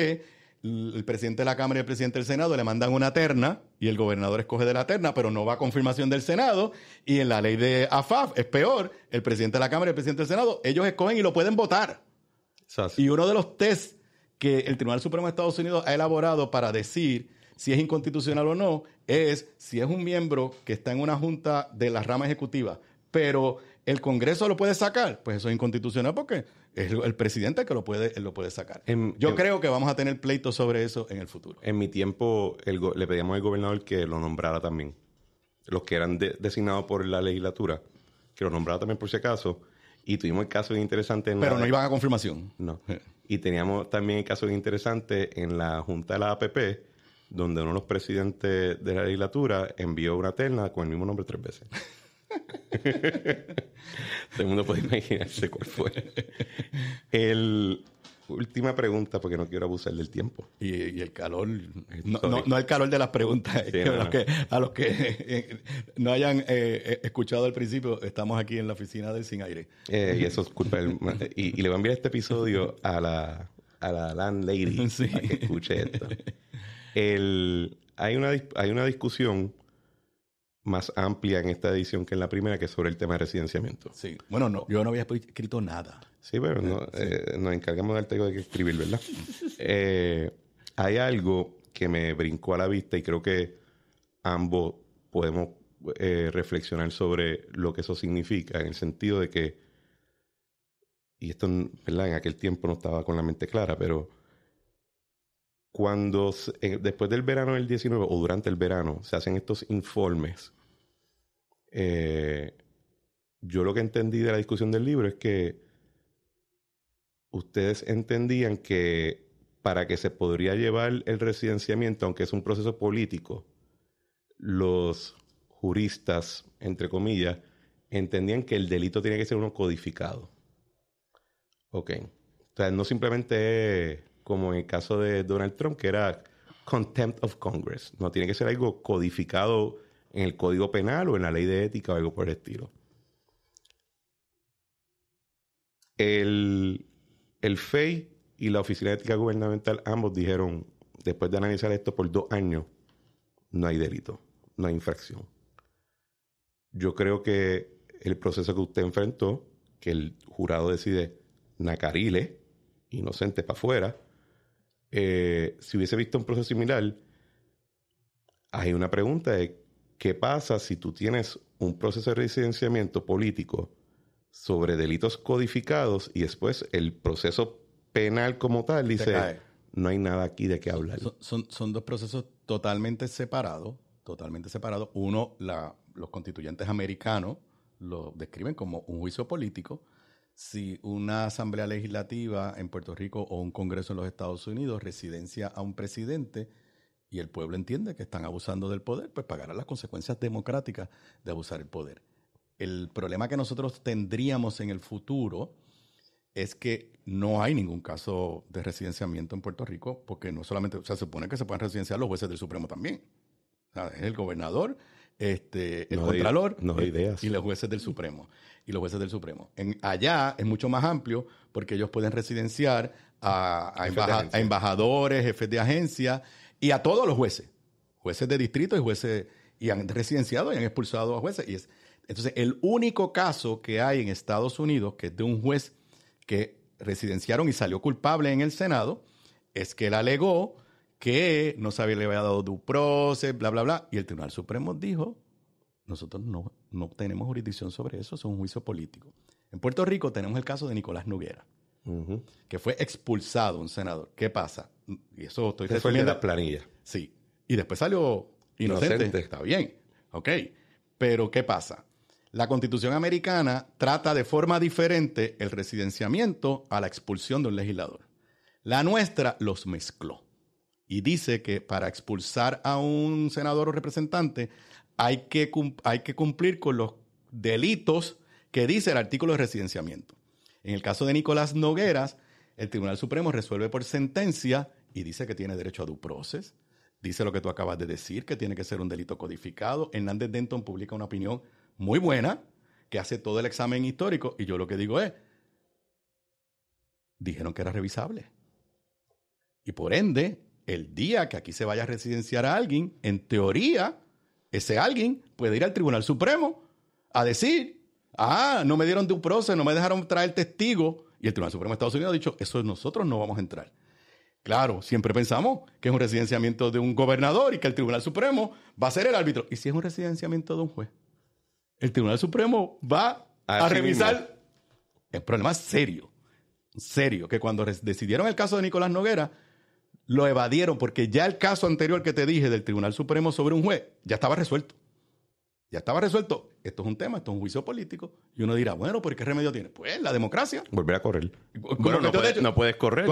el presidente de la Cámara y el presidente del Senado le mandan una terna y el gobernador escoge de la terna, pero no va a confirmación del Senado. Y en la ley de AFAF es peor, el presidente de la Cámara y el presidente del Senado, ellos escogen y lo pueden votar. Y uno de los test que el Tribunal Supremo de Estados Unidos ha elaborado para decir si es inconstitucional o no es si es un miembro que está en una junta de la rama ejecutiva, pero el Congreso lo puede sacar, pues eso es inconstitucional porque es el presidente que lo puede, lo puede sacar. Em, Yo em, creo que vamos a tener pleito sobre eso en el futuro. En mi tiempo le pedíamos al gobernador que lo nombrara también, los que eran designados por la legislatura, que lo nombrara también por si acaso, y tuvimos el caso interesante Pero no iban a confirmación. No. Eh. Y teníamos también casos interesantes en la Junta de la APP, donde uno de los presidentes de la legislatura envió una terna con el mismo nombre tres veces. [laughs] Todo el mundo puede imaginarse cuál fue. El, última pregunta, porque no quiero abusar del tiempo. Y, el calor, no, no, el calor de las preguntas, a, los que, a los que eh, no hayan eh, eh, escuchado al principio, estamos aquí en la oficina del Sin Aire. y eso es culpa y, le voy a enviar este episodio a la, a la landlady [laughs] para que escuche esto. hay, una, hay una discusión más amplia en esta edición que en la primera, que es sobre el tema de residenciamiento. Sí, bueno, no, yo no había escrito nada. Sí, pero no, eh, nos encargamos del texto de que escribir, ¿verdad? Eh, hay algo que me brincó a la vista y creo que ambos podemos eh, reflexionar sobre lo que eso significa, en el sentido de que, y esto, ¿verdad? En aquel tiempo no estaba con la mente clara, pero cuando después del verano del 19 o durante el verano se hacen estos informes, yo lo que entendí de la discusión del libro es que ustedes entendían que para que se podría llevar el residenciamiento, aunque es un proceso político, los juristas, entre comillas, entendían que el delito tiene que ser uno codificado. Ok. O sea, no simplemente como en el caso de Donald Trump, que era contempt of Congress. No tiene que ser algo codificado en el código penal o en la ley de ética o algo por el estilo. El, el FEI y la Oficina de Ética Gubernamental, ambos dijeron, después de analizar esto por dos años, no hay delito, no hay infracción. Yo creo que el proceso que usted enfrentó, que el jurado decide nacarile, inocente para afuera, eh, si hubiese visto un proceso similar, hay una pregunta de qué pasa si tú tienes un proceso de residenciamiento político sobre delitos codificados y después el proceso penal como tal dice, no hay nada aquí de qué hablar. Son, son, dos procesos totalmente separados, totalmente separados. Uno, la, los constituyentes americanos lo describen como un juicio político. Si una asamblea legislativa en Puerto Rico o un congreso en los Estados Unidos residencia a un presidente, y el pueblo entiende que están abusando del poder, pues pagará las consecuencias democráticas de abusar el poder el problema que nosotros tendríamos en el futuro es que no hay ningún caso de residenciamiento en Puerto Rico, porque no solamente, o sea, se supone que se pueden residenciar los jueces del Supremo también. el gobernador, este, el contralor no eh, ideas. y los jueces del Supremo. Y los jueces del Supremo. En, allá es mucho más amplio porque ellos pueden residenciar a, a embajadores, jefes de agencia y a todos los jueces. Jueces de distrito y jueces y han residenciado y han expulsado a jueces. Y es, entonces, el único caso que hay en Estados Unidos, que es de un juez que residenciaron y salió culpable en el Senado, es que él alegó que no se había dado due process, bla, bla, bla. Y el Tribunal Supremo dijo, nosotros no, no tenemos jurisdicción sobre eso, es un juicio político. En Puerto Rico tenemos el caso de Nicolás Noguera, que fue expulsado un senador. ¿Qué pasa? Y eso estoy Fue en la planilla. Sí. Y después salió inocente. inocente. Está bien. Ok. Pero ¿qué pasa? La Constitución americana trata de forma diferente el residenciamiento a la expulsión de un legislador. La nuestra los mezcló y dice que para expulsar a un senador o representante hay que, cumplir con los delitos que dice el artículo de residenciamiento. En el caso de Nicolás Nogueras, el Tribunal Supremo resuelve por sentencia y dice que tiene derecho a due process. Dice lo que tú acabas de decir, que tiene que ser un delito codificado. Hernández Denton publica una opinión muy buena que hace todo el examen histórico y yo lo que digo es, dijeron que era revisable. Y por ende, el día que aquí se vaya a residenciar a alguien, en teoría, ese alguien puede ir al Tribunal Supremo a decir, ah, no me dieron de un proceso, no me dejaron traer testigo. Y el Tribunal Supremo de Estados Unidos ha dicho, eso nosotros no vamos a entrar. Claro, siempre pensamos que es un residenciamiento de un gobernador y que el Tribunal Supremo va a ser el árbitro. ¿Y si es un residenciamiento de un juez? el Tribunal Supremo va a revisar el problema serio, serio, que cuando decidieron el caso de Nicolás Noguera, lo evadieron porque ya el caso anterior que te dije del Tribunal Supremo sobre un juez ya estaba resuelto. Ya estaba resuelto. Esto es un tema, esto es un juicio político. Y uno dirá, bueno, ¿por qué remedio tiene? Pues la democracia. Volver a correr. no, puedes correr.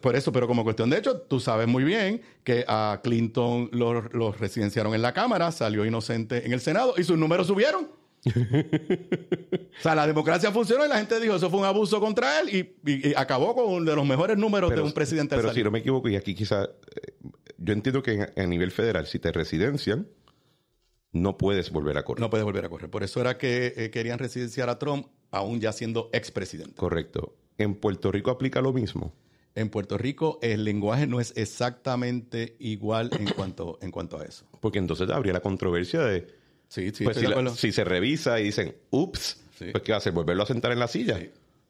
por eso, pero como cuestión de hecho, tú sabes muy bien que a Clinton los lo residenciaron en la Cámara, salió inocente en el Senado y sus números subieron o sea, la democracia funcionó y la gente dijo, eso fue un abuso contra él y, acabó con uno de los mejores números de un presidente. Pero si no me equivoco, y aquí quizá, eh, yo entiendo que a nivel federal, si te residencian, no puedes volver a correr. No puedes volver a correr. Por eso era que eh, querían residenciar a Trump aún ya siendo expresidente. Correcto. ¿En Puerto Rico aplica lo mismo? En Puerto Rico el lenguaje no es exactamente igual en cuanto, en cuanto a eso. Porque entonces habría la controversia de pues si, se revisa y dicen, ups, pues, ¿qué va a hacer? ¿Volverlo a sentar en la silla?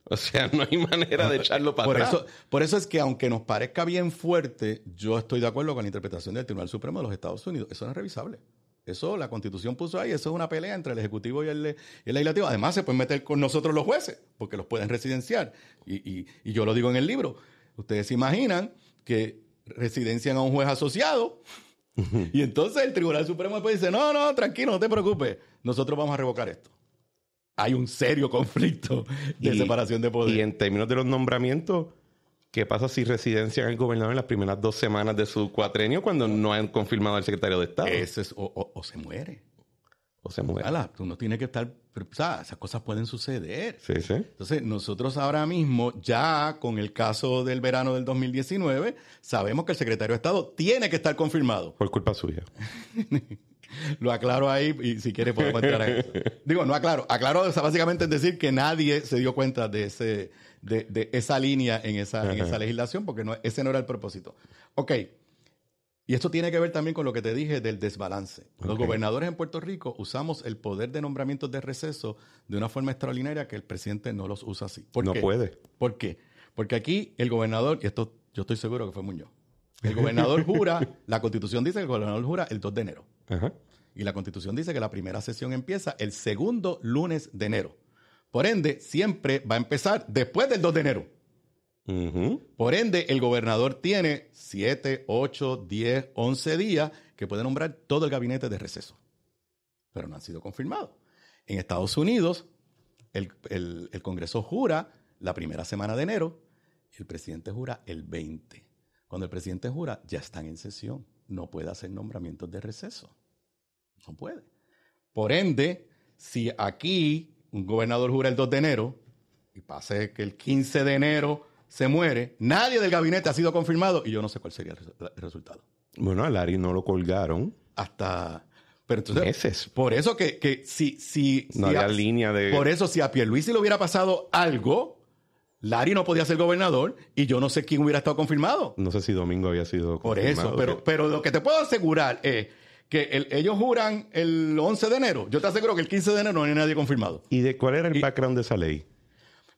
O sea, no hay manera de ah, echarlo para atrás. por eso es que, aunque nos parezca bien fuerte, yo estoy de acuerdo con la interpretación del Tribunal Supremo de los Estados Unidos. Eso no es revisable. Eso la Constitución puso ahí, eso es una pelea entre el Ejecutivo y el, y el Legislativo. Además, se pueden meter con nosotros los jueces, porque los pueden residenciar. Y, y, y yo lo digo en el libro. Ustedes se imaginan que residencian a un juez asociado y entonces el Tribunal Supremo después dice, no, no, tranquilo, no te preocupes, nosotros vamos a revocar esto. Hay un serio conflicto de separación de poder. Y en términos de los nombramientos, ¿qué pasa si en el gobernador en las primeras dos semanas de su cuatrenio cuando no han confirmado al secretario de Estado? Eso es, o se muere o se uno tiene que estar, o sea, esas cosas pueden suceder. Sí, sí. Entonces, nosotros ahora mismo, ya con el caso del verano del 2019, sabemos que el secretario de Estado tiene que estar confirmado. Por culpa suya. [laughs] Lo aclaro ahí y si quiere podemos entrar a eso. Digo, no aclaro. Aclaro o básicamente es decir que nadie se dio cuenta de, ese, de, esa línea en esa, en esa legislación porque no, ese no era el propósito. Ok, y esto tiene que ver también con lo que te dije del desbalance. Los gobernadores en Puerto Rico usamos el poder de nombramientos de receso de una forma extraordinaria que el presidente no los usa así. ¿Por no puede. ¿Por qué? Porque aquí el gobernador, y esto yo estoy seguro que fue Muñoz, el [laughs] gobernador jura, la constitución dice que el gobernador jura el 2 de enero. Y la constitución dice que la primera sesión empieza el segundo lunes de enero. Por ende, siempre va a empezar después del 2 de enero. Por ende, el gobernador tiene 7, 8, 10, 11 días que puede nombrar todo el gabinete de receso. Pero no han sido confirmados. En Estados Unidos, el, Congreso jura la primera semana de enero, el presidente jura el 20. Cuando el presidente jura, ya están en sesión. No puede hacer nombramientos de receso. No puede. Por ende, si aquí un gobernador jura el 2 de enero y pase que el 15 de enero se muere, nadie del gabinete ha sido confirmado y yo no sé cuál sería el, resultado. Bueno, a Lari no lo colgaron. Hasta. Pero meses. Por eso que, si, si, línea de. Por eso, si a Pierluisi le hubiera pasado algo, Lari no podía ser gobernador y yo no sé quién hubiera estado confirmado. No sé si Domingo había sido confirmado. Por eso, pero, pero lo que te puedo asegurar es que ellos juran el 11 de enero. Yo te aseguro que el 15 de enero no hay nadie confirmado. ¿Y de cuál era el background de esa ley?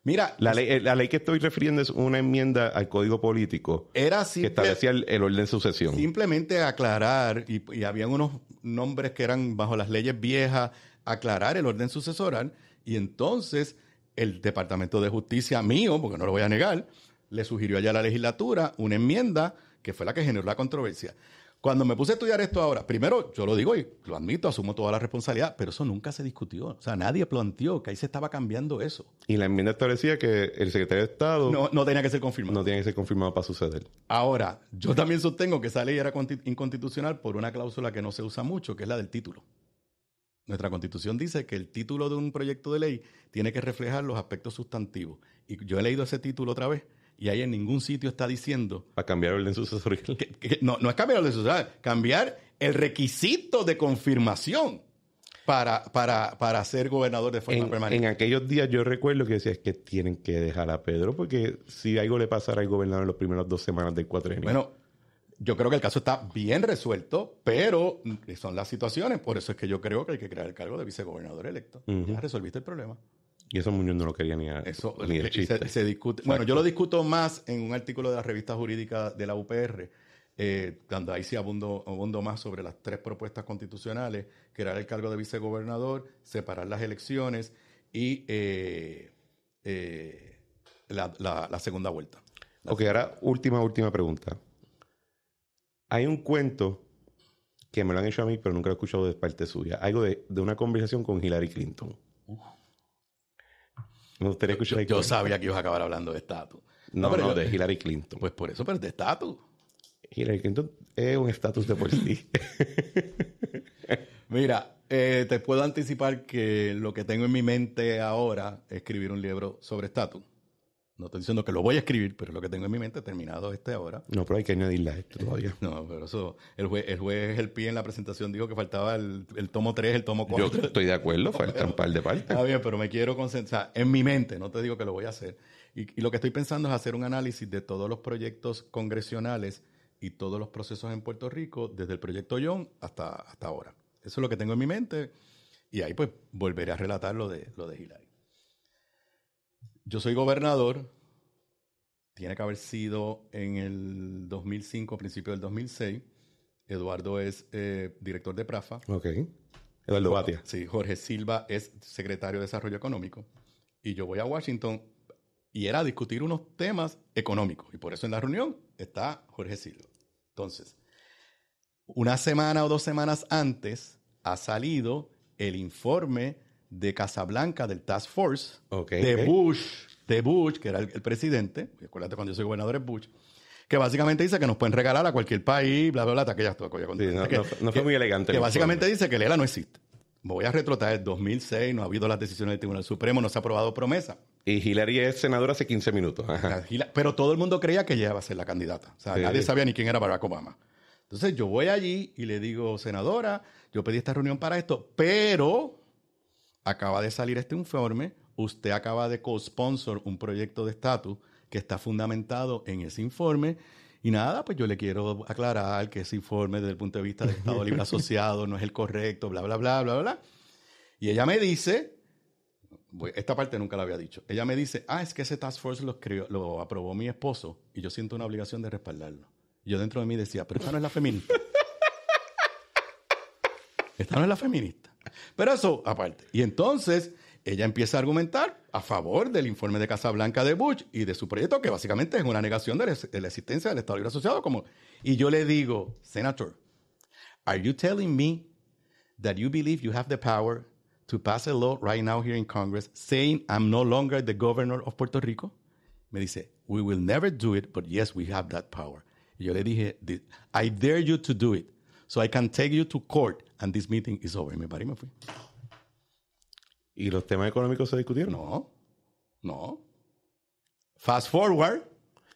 Mira, eh, la ley, que estoy refiriendo es una enmienda al código político era que establecía el, orden sucesión. Simplemente aclarar, y, había habían unos nombres que eran bajo las leyes viejas, aclarar el orden sucesoral, y entonces el Departamento de Justicia mío, porque no lo voy a negar, le sugirió allá a la legislatura una enmienda que fue la que generó la controversia. Cuando me puse a estudiar esto ahora, primero yo lo digo y lo admito, asumo toda la responsabilidad, pero eso nunca se discutió. O sea, nadie planteó que ahí se estaba cambiando eso. Y la enmienda establecía que el secretario de Estado. No, no tenía que ser confirmado. No tenía que ser confirmado para suceder. Ahora, yo también sostengo que esa ley era inconstitucional por una cláusula que no se usa mucho, que es la del título. Nuestra constitución dice que el título de un proyecto de ley tiene que reflejar los aspectos sustantivos. Y yo he leído ese título otra vez y ahí en ningún sitio está diciendo... ¿Para cambiar el orden sucesorial. no, no es cambiar el orden sucesorial, cambiar el requisito de confirmación para, para, para ser gobernador de forma permanente. En aquellos días yo recuerdo que decía, es que tienen que dejar a Pedro, porque si algo le pasara al gobernador en las primeras dos semanas del cuatrenio... Bueno, yo creo que el caso está bien resuelto, pero son las situaciones. Por eso es que yo creo que hay que crear el cargo de vicegobernador electo. Ya resolviste el problema. Y eso Muñoz no lo quería ni, a, el eh, chiste. Bueno, yo lo discuto más en un artículo de la revista jurídica de la UPR, eh, cuando ahí sí abundo, abundo, más sobre las tres propuestas constitucionales, crear el cargo de vicegobernador, separar las elecciones y eh, la, segunda vuelta. ok, ahora última, última pregunta. Hay un cuento que me lo han hecho a mí, pero nunca lo he escuchado de parte suya. Algo de, de una conversación con Hillary Clinton. Yo, sabía que ibas a acabar hablando de estatus. No, no, pero de Hillary Clinton. Pues por eso, pero de estatus. Hillary Clinton es un estatus de por sí. [laughs] Mira, eh, te puedo anticipar que lo que tengo en mi mente ahora es escribir un libro sobre estatus. No estoy diciendo que lo voy a escribir, pero lo que tengo en mi mente terminado este ahora. No, pero hay que añadirla esto todavía. [laughs] No, pero eso. El juez, el juez, el pie en la presentación dijo que faltaba el, tomo 3, el tomo 4. Yo estoy de acuerdo, faltan un par de partes. Está bien, pero me quiero concentrar en mi mente, no te digo que lo voy a hacer. Y, lo que estoy pensando es hacer un análisis de todos los proyectos congresionales y todos los procesos en Puerto Rico, desde el proyecto John hasta, hasta ahora. Eso es lo que tengo en mi mente. Y ahí pues volveré a relatar lo de, lo de yo soy gobernador, tiene que haber sido en el 2005, principio del 2006. Eduardo es eh, director de PRAFA. Ok. Eduardo Batia. Sí, Jorge Silva es secretario de Desarrollo Económico. Y yo voy a Washington y era discutir unos temas económicos. Y por eso en la reunión está Jorge Silva. Entonces, una semana o dos semanas antes ha salido el informe de Casablanca, del Task Force, de Bush, de Bush, que era el, presidente, acuérdate cuando yo soy gobernador es Bush, que básicamente dice que nos pueden regalar a cualquier país, bla, bla, bla, hasta que ya estoy, no, fue muy elegante. Que, básicamente dice que el e no existe. voy a retrotraer, 2006 no ha habido las decisiones del Tribunal Supremo, no se ha aprobado promesa. Y Hillary es senadora hace 15 minutos. Pero todo el mundo creía que ella iba a ser la candidata. O sea, nadie sabía ni quién era Barack Obama. Entonces yo voy allí y le digo, senadora, yo pedí esta reunión para esto, pero acaba de salir este informe, usted acaba de co-sponsor un proyecto de estatus que está fundamentado en ese informe. Y nada, pues yo le quiero aclarar que ese informe desde el punto de vista del Estado Libre [laughs] Asociado no es el correcto, bla, bla, bla, bla, bla. Y ella me dice, esta parte nunca la había dicho, ella me dice, ah, es que ese task force lo, aprobó mi esposo y yo siento una obligación de respaldarlo. yo dentro de mí decía, pero esta no es la feminista. [laughs] Esta no es la feminista. Pero eso aparte. Y entonces ella empieza a argumentar a favor del informe de Casablanca de Bush y de su proyecto, que básicamente es una negación de la, existencia del Estado Libre Asociado. Como, y yo le digo, Senator, ¿Are you telling me that you believe you have the power to pass a law right now here in Congress saying I'm no longer the governor of Puerto Rico? Me dice, We will never do it, but yes, we have that power. yo le dije, I dare you to do it. So I can take you to court and this meeting is over. Y me parí me fui. ¿Y los temas económicos se discutieron? No, no. Fast forward.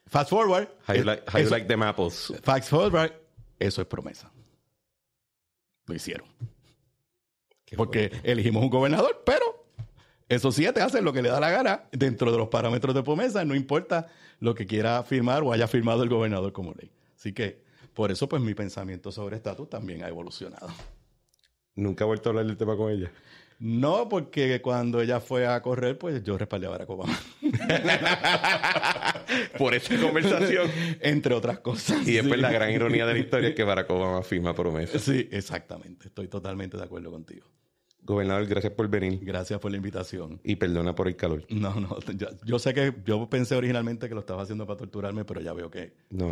Fast forward. How you like, them apples. Fast forward. Eso es promesa. Lo hicieron. Porque elegimos un gobernador, pero esos siete hacen lo que le da la gana dentro de los parámetros de promesa, no importa lo que quiera firmar o haya firmado el gobernador como ley. Así que por eso pues mi pensamiento sobre estatus también ha evolucionado. ¿Nunca ha vuelto a hablar del tema con ella? No, porque cuando ella fue a correr, pues yo respaldé a Barack Obama. [laughs] por esa conversación. Entre otras cosas. Y es la gran ironía de la historia es que Barack Obama firma promesas. Sí, exactamente. Estoy totalmente de acuerdo contigo. Gobernador, gracias por venir. Gracias por la invitación. Y perdona por el calor. No, no, yo, sé que yo pensé originalmente que lo estaba haciendo para torturarme, pero ya veo que, no,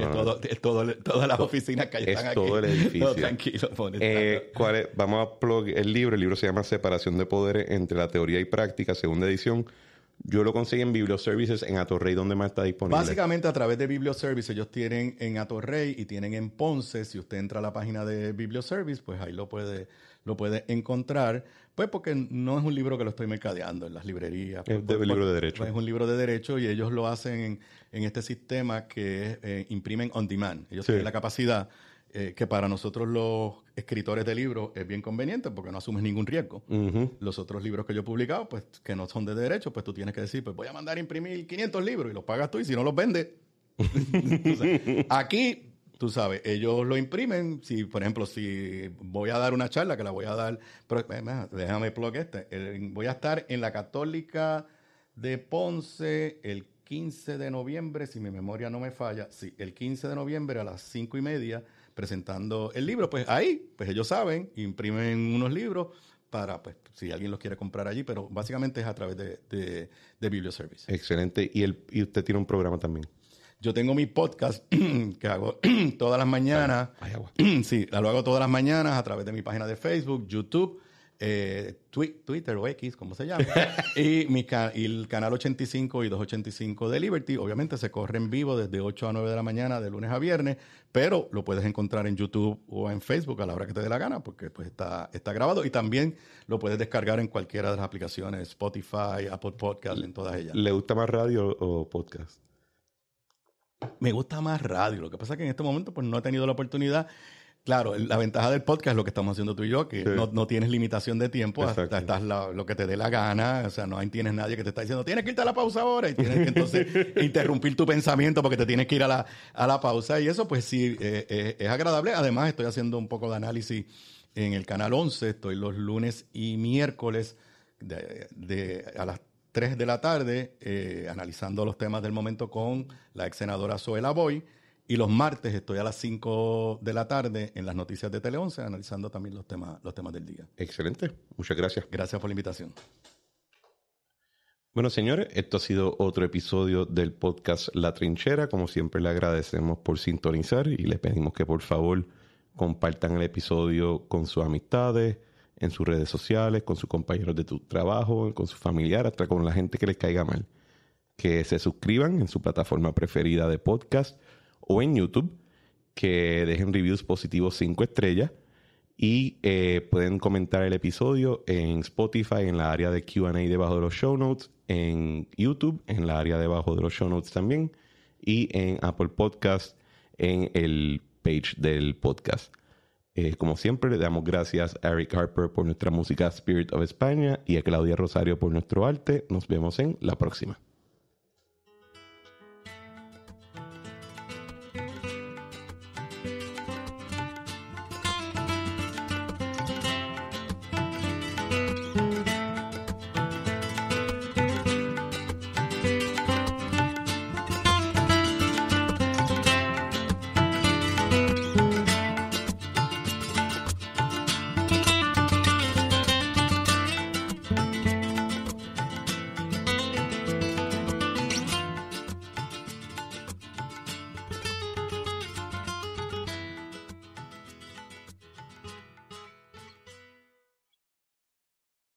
todas las oficinas que están aquí. todo el [laughs] edificio. tranquilo, eh, Vamos a plug el libro. El libro se llama Separación de Poderes entre la Teoría y Práctica, segunda edición. Yo lo conseguí en Biblioservices en Atorrey, donde más está disponible. Básicamente a través de Biblioservices, ellos tienen en Atorrey y tienen en Ponce. Si usted entra a la página de BiblioServices, pues ahí lo puede lo puedes encontrar, pues porque no es un libro que lo estoy mercadeando en las librerías. Es un pues, libro de pues, derecho. Es un libro de derecho y ellos lo hacen en, este sistema que eh, imprimen on demand. Ellos tienen la capacidad eh, que para nosotros los escritores de libros es bien conveniente porque no asumes ningún riesgo. Los otros libros que yo he publicado, pues que no son de derecho, pues tú tienes que decir, pues voy a mandar a imprimir 500 libros y los pagas tú y si no los vende [laughs] Entonces, aquí Tú sabes, ellos lo imprimen. Si, por ejemplo, si voy a dar una charla, que la voy a dar, pero, eh, déjame plug este. voy a estar en la Católica de Ponce el 15 de noviembre, si mi memoria no me falla, sí, el 15 de noviembre a las 5 y media, presentando el libro. Pues ahí, pues ellos saben, imprimen unos libros para, pues, si alguien los quiere comprar allí, pero básicamente es a través de, de, de Biblioservice. Excelente. ¿Y, el, y usted tiene un programa también. Yo tengo mi podcast [clears throat] que hago [clears throat] todas las mañanas. [clears throat] sí, lo hago todas las mañanas a través de mi página de Facebook, YouTube. Eh, Twitter o X, como se llama, [laughs] y, y el canal 85 y 285 de Liberty. Obviamente se corre en vivo desde 8 a 9 de la mañana, de lunes a viernes, pero lo puedes encontrar en YouTube o en Facebook a la hora que te dé la gana, porque pues está, está grabado y también lo puedes descargar en cualquiera de las aplicaciones, Spotify, Apple Podcast, en todas ellas. ¿Le gusta más radio o podcast? me gusta más radio. Lo que pasa es que en este momento pues no he tenido la oportunidad. Claro, la ventaja del podcast es lo que estamos haciendo tú y yo, que no, tienes limitación de tiempo, hasta estás lo que te dé la gana, o sea, no tienes nadie que te está diciendo, tienes que irte a la pausa ahora, y tienes que entonces [laughs] interrumpir tu pensamiento porque te tienes que ir a la, pausa, y eso pues sí, eh, eh, es agradable. Además, estoy haciendo un poco de análisis en el Canal 11, estoy los lunes y miércoles de, a las 3 de la tarde, eh, analizando los temas del momento con la ex senadora Zoela Boy. Y los martes estoy a las 5 de la tarde en las noticias de Tele 11, analizando también los temas, los temas del día. Excelente, muchas gracias. Gracias por la invitación. Bueno, señores, esto ha sido otro episodio del podcast La Trinchera. Como siempre, le agradecemos por sintonizar y le pedimos que por favor compartan el episodio con sus amistades en sus redes sociales, con sus compañeros de tu trabajo, con su familiar, hasta con la gente que les caiga mal. Que se suscriban en su plataforma preferida de podcast o en YouTube, que dejen reviews positivos 5 estrellas y eh, pueden comentar el episodio en Spotify, en la área de QA debajo de los show notes, en YouTube, en la área debajo de los show notes también, y en Apple Podcast, en el page del podcast. Eh, como siempre, le damos gracias a Eric Harper por nuestra música Spirit of España y a Claudia Rosario por nuestro arte. Nos vemos en la próxima.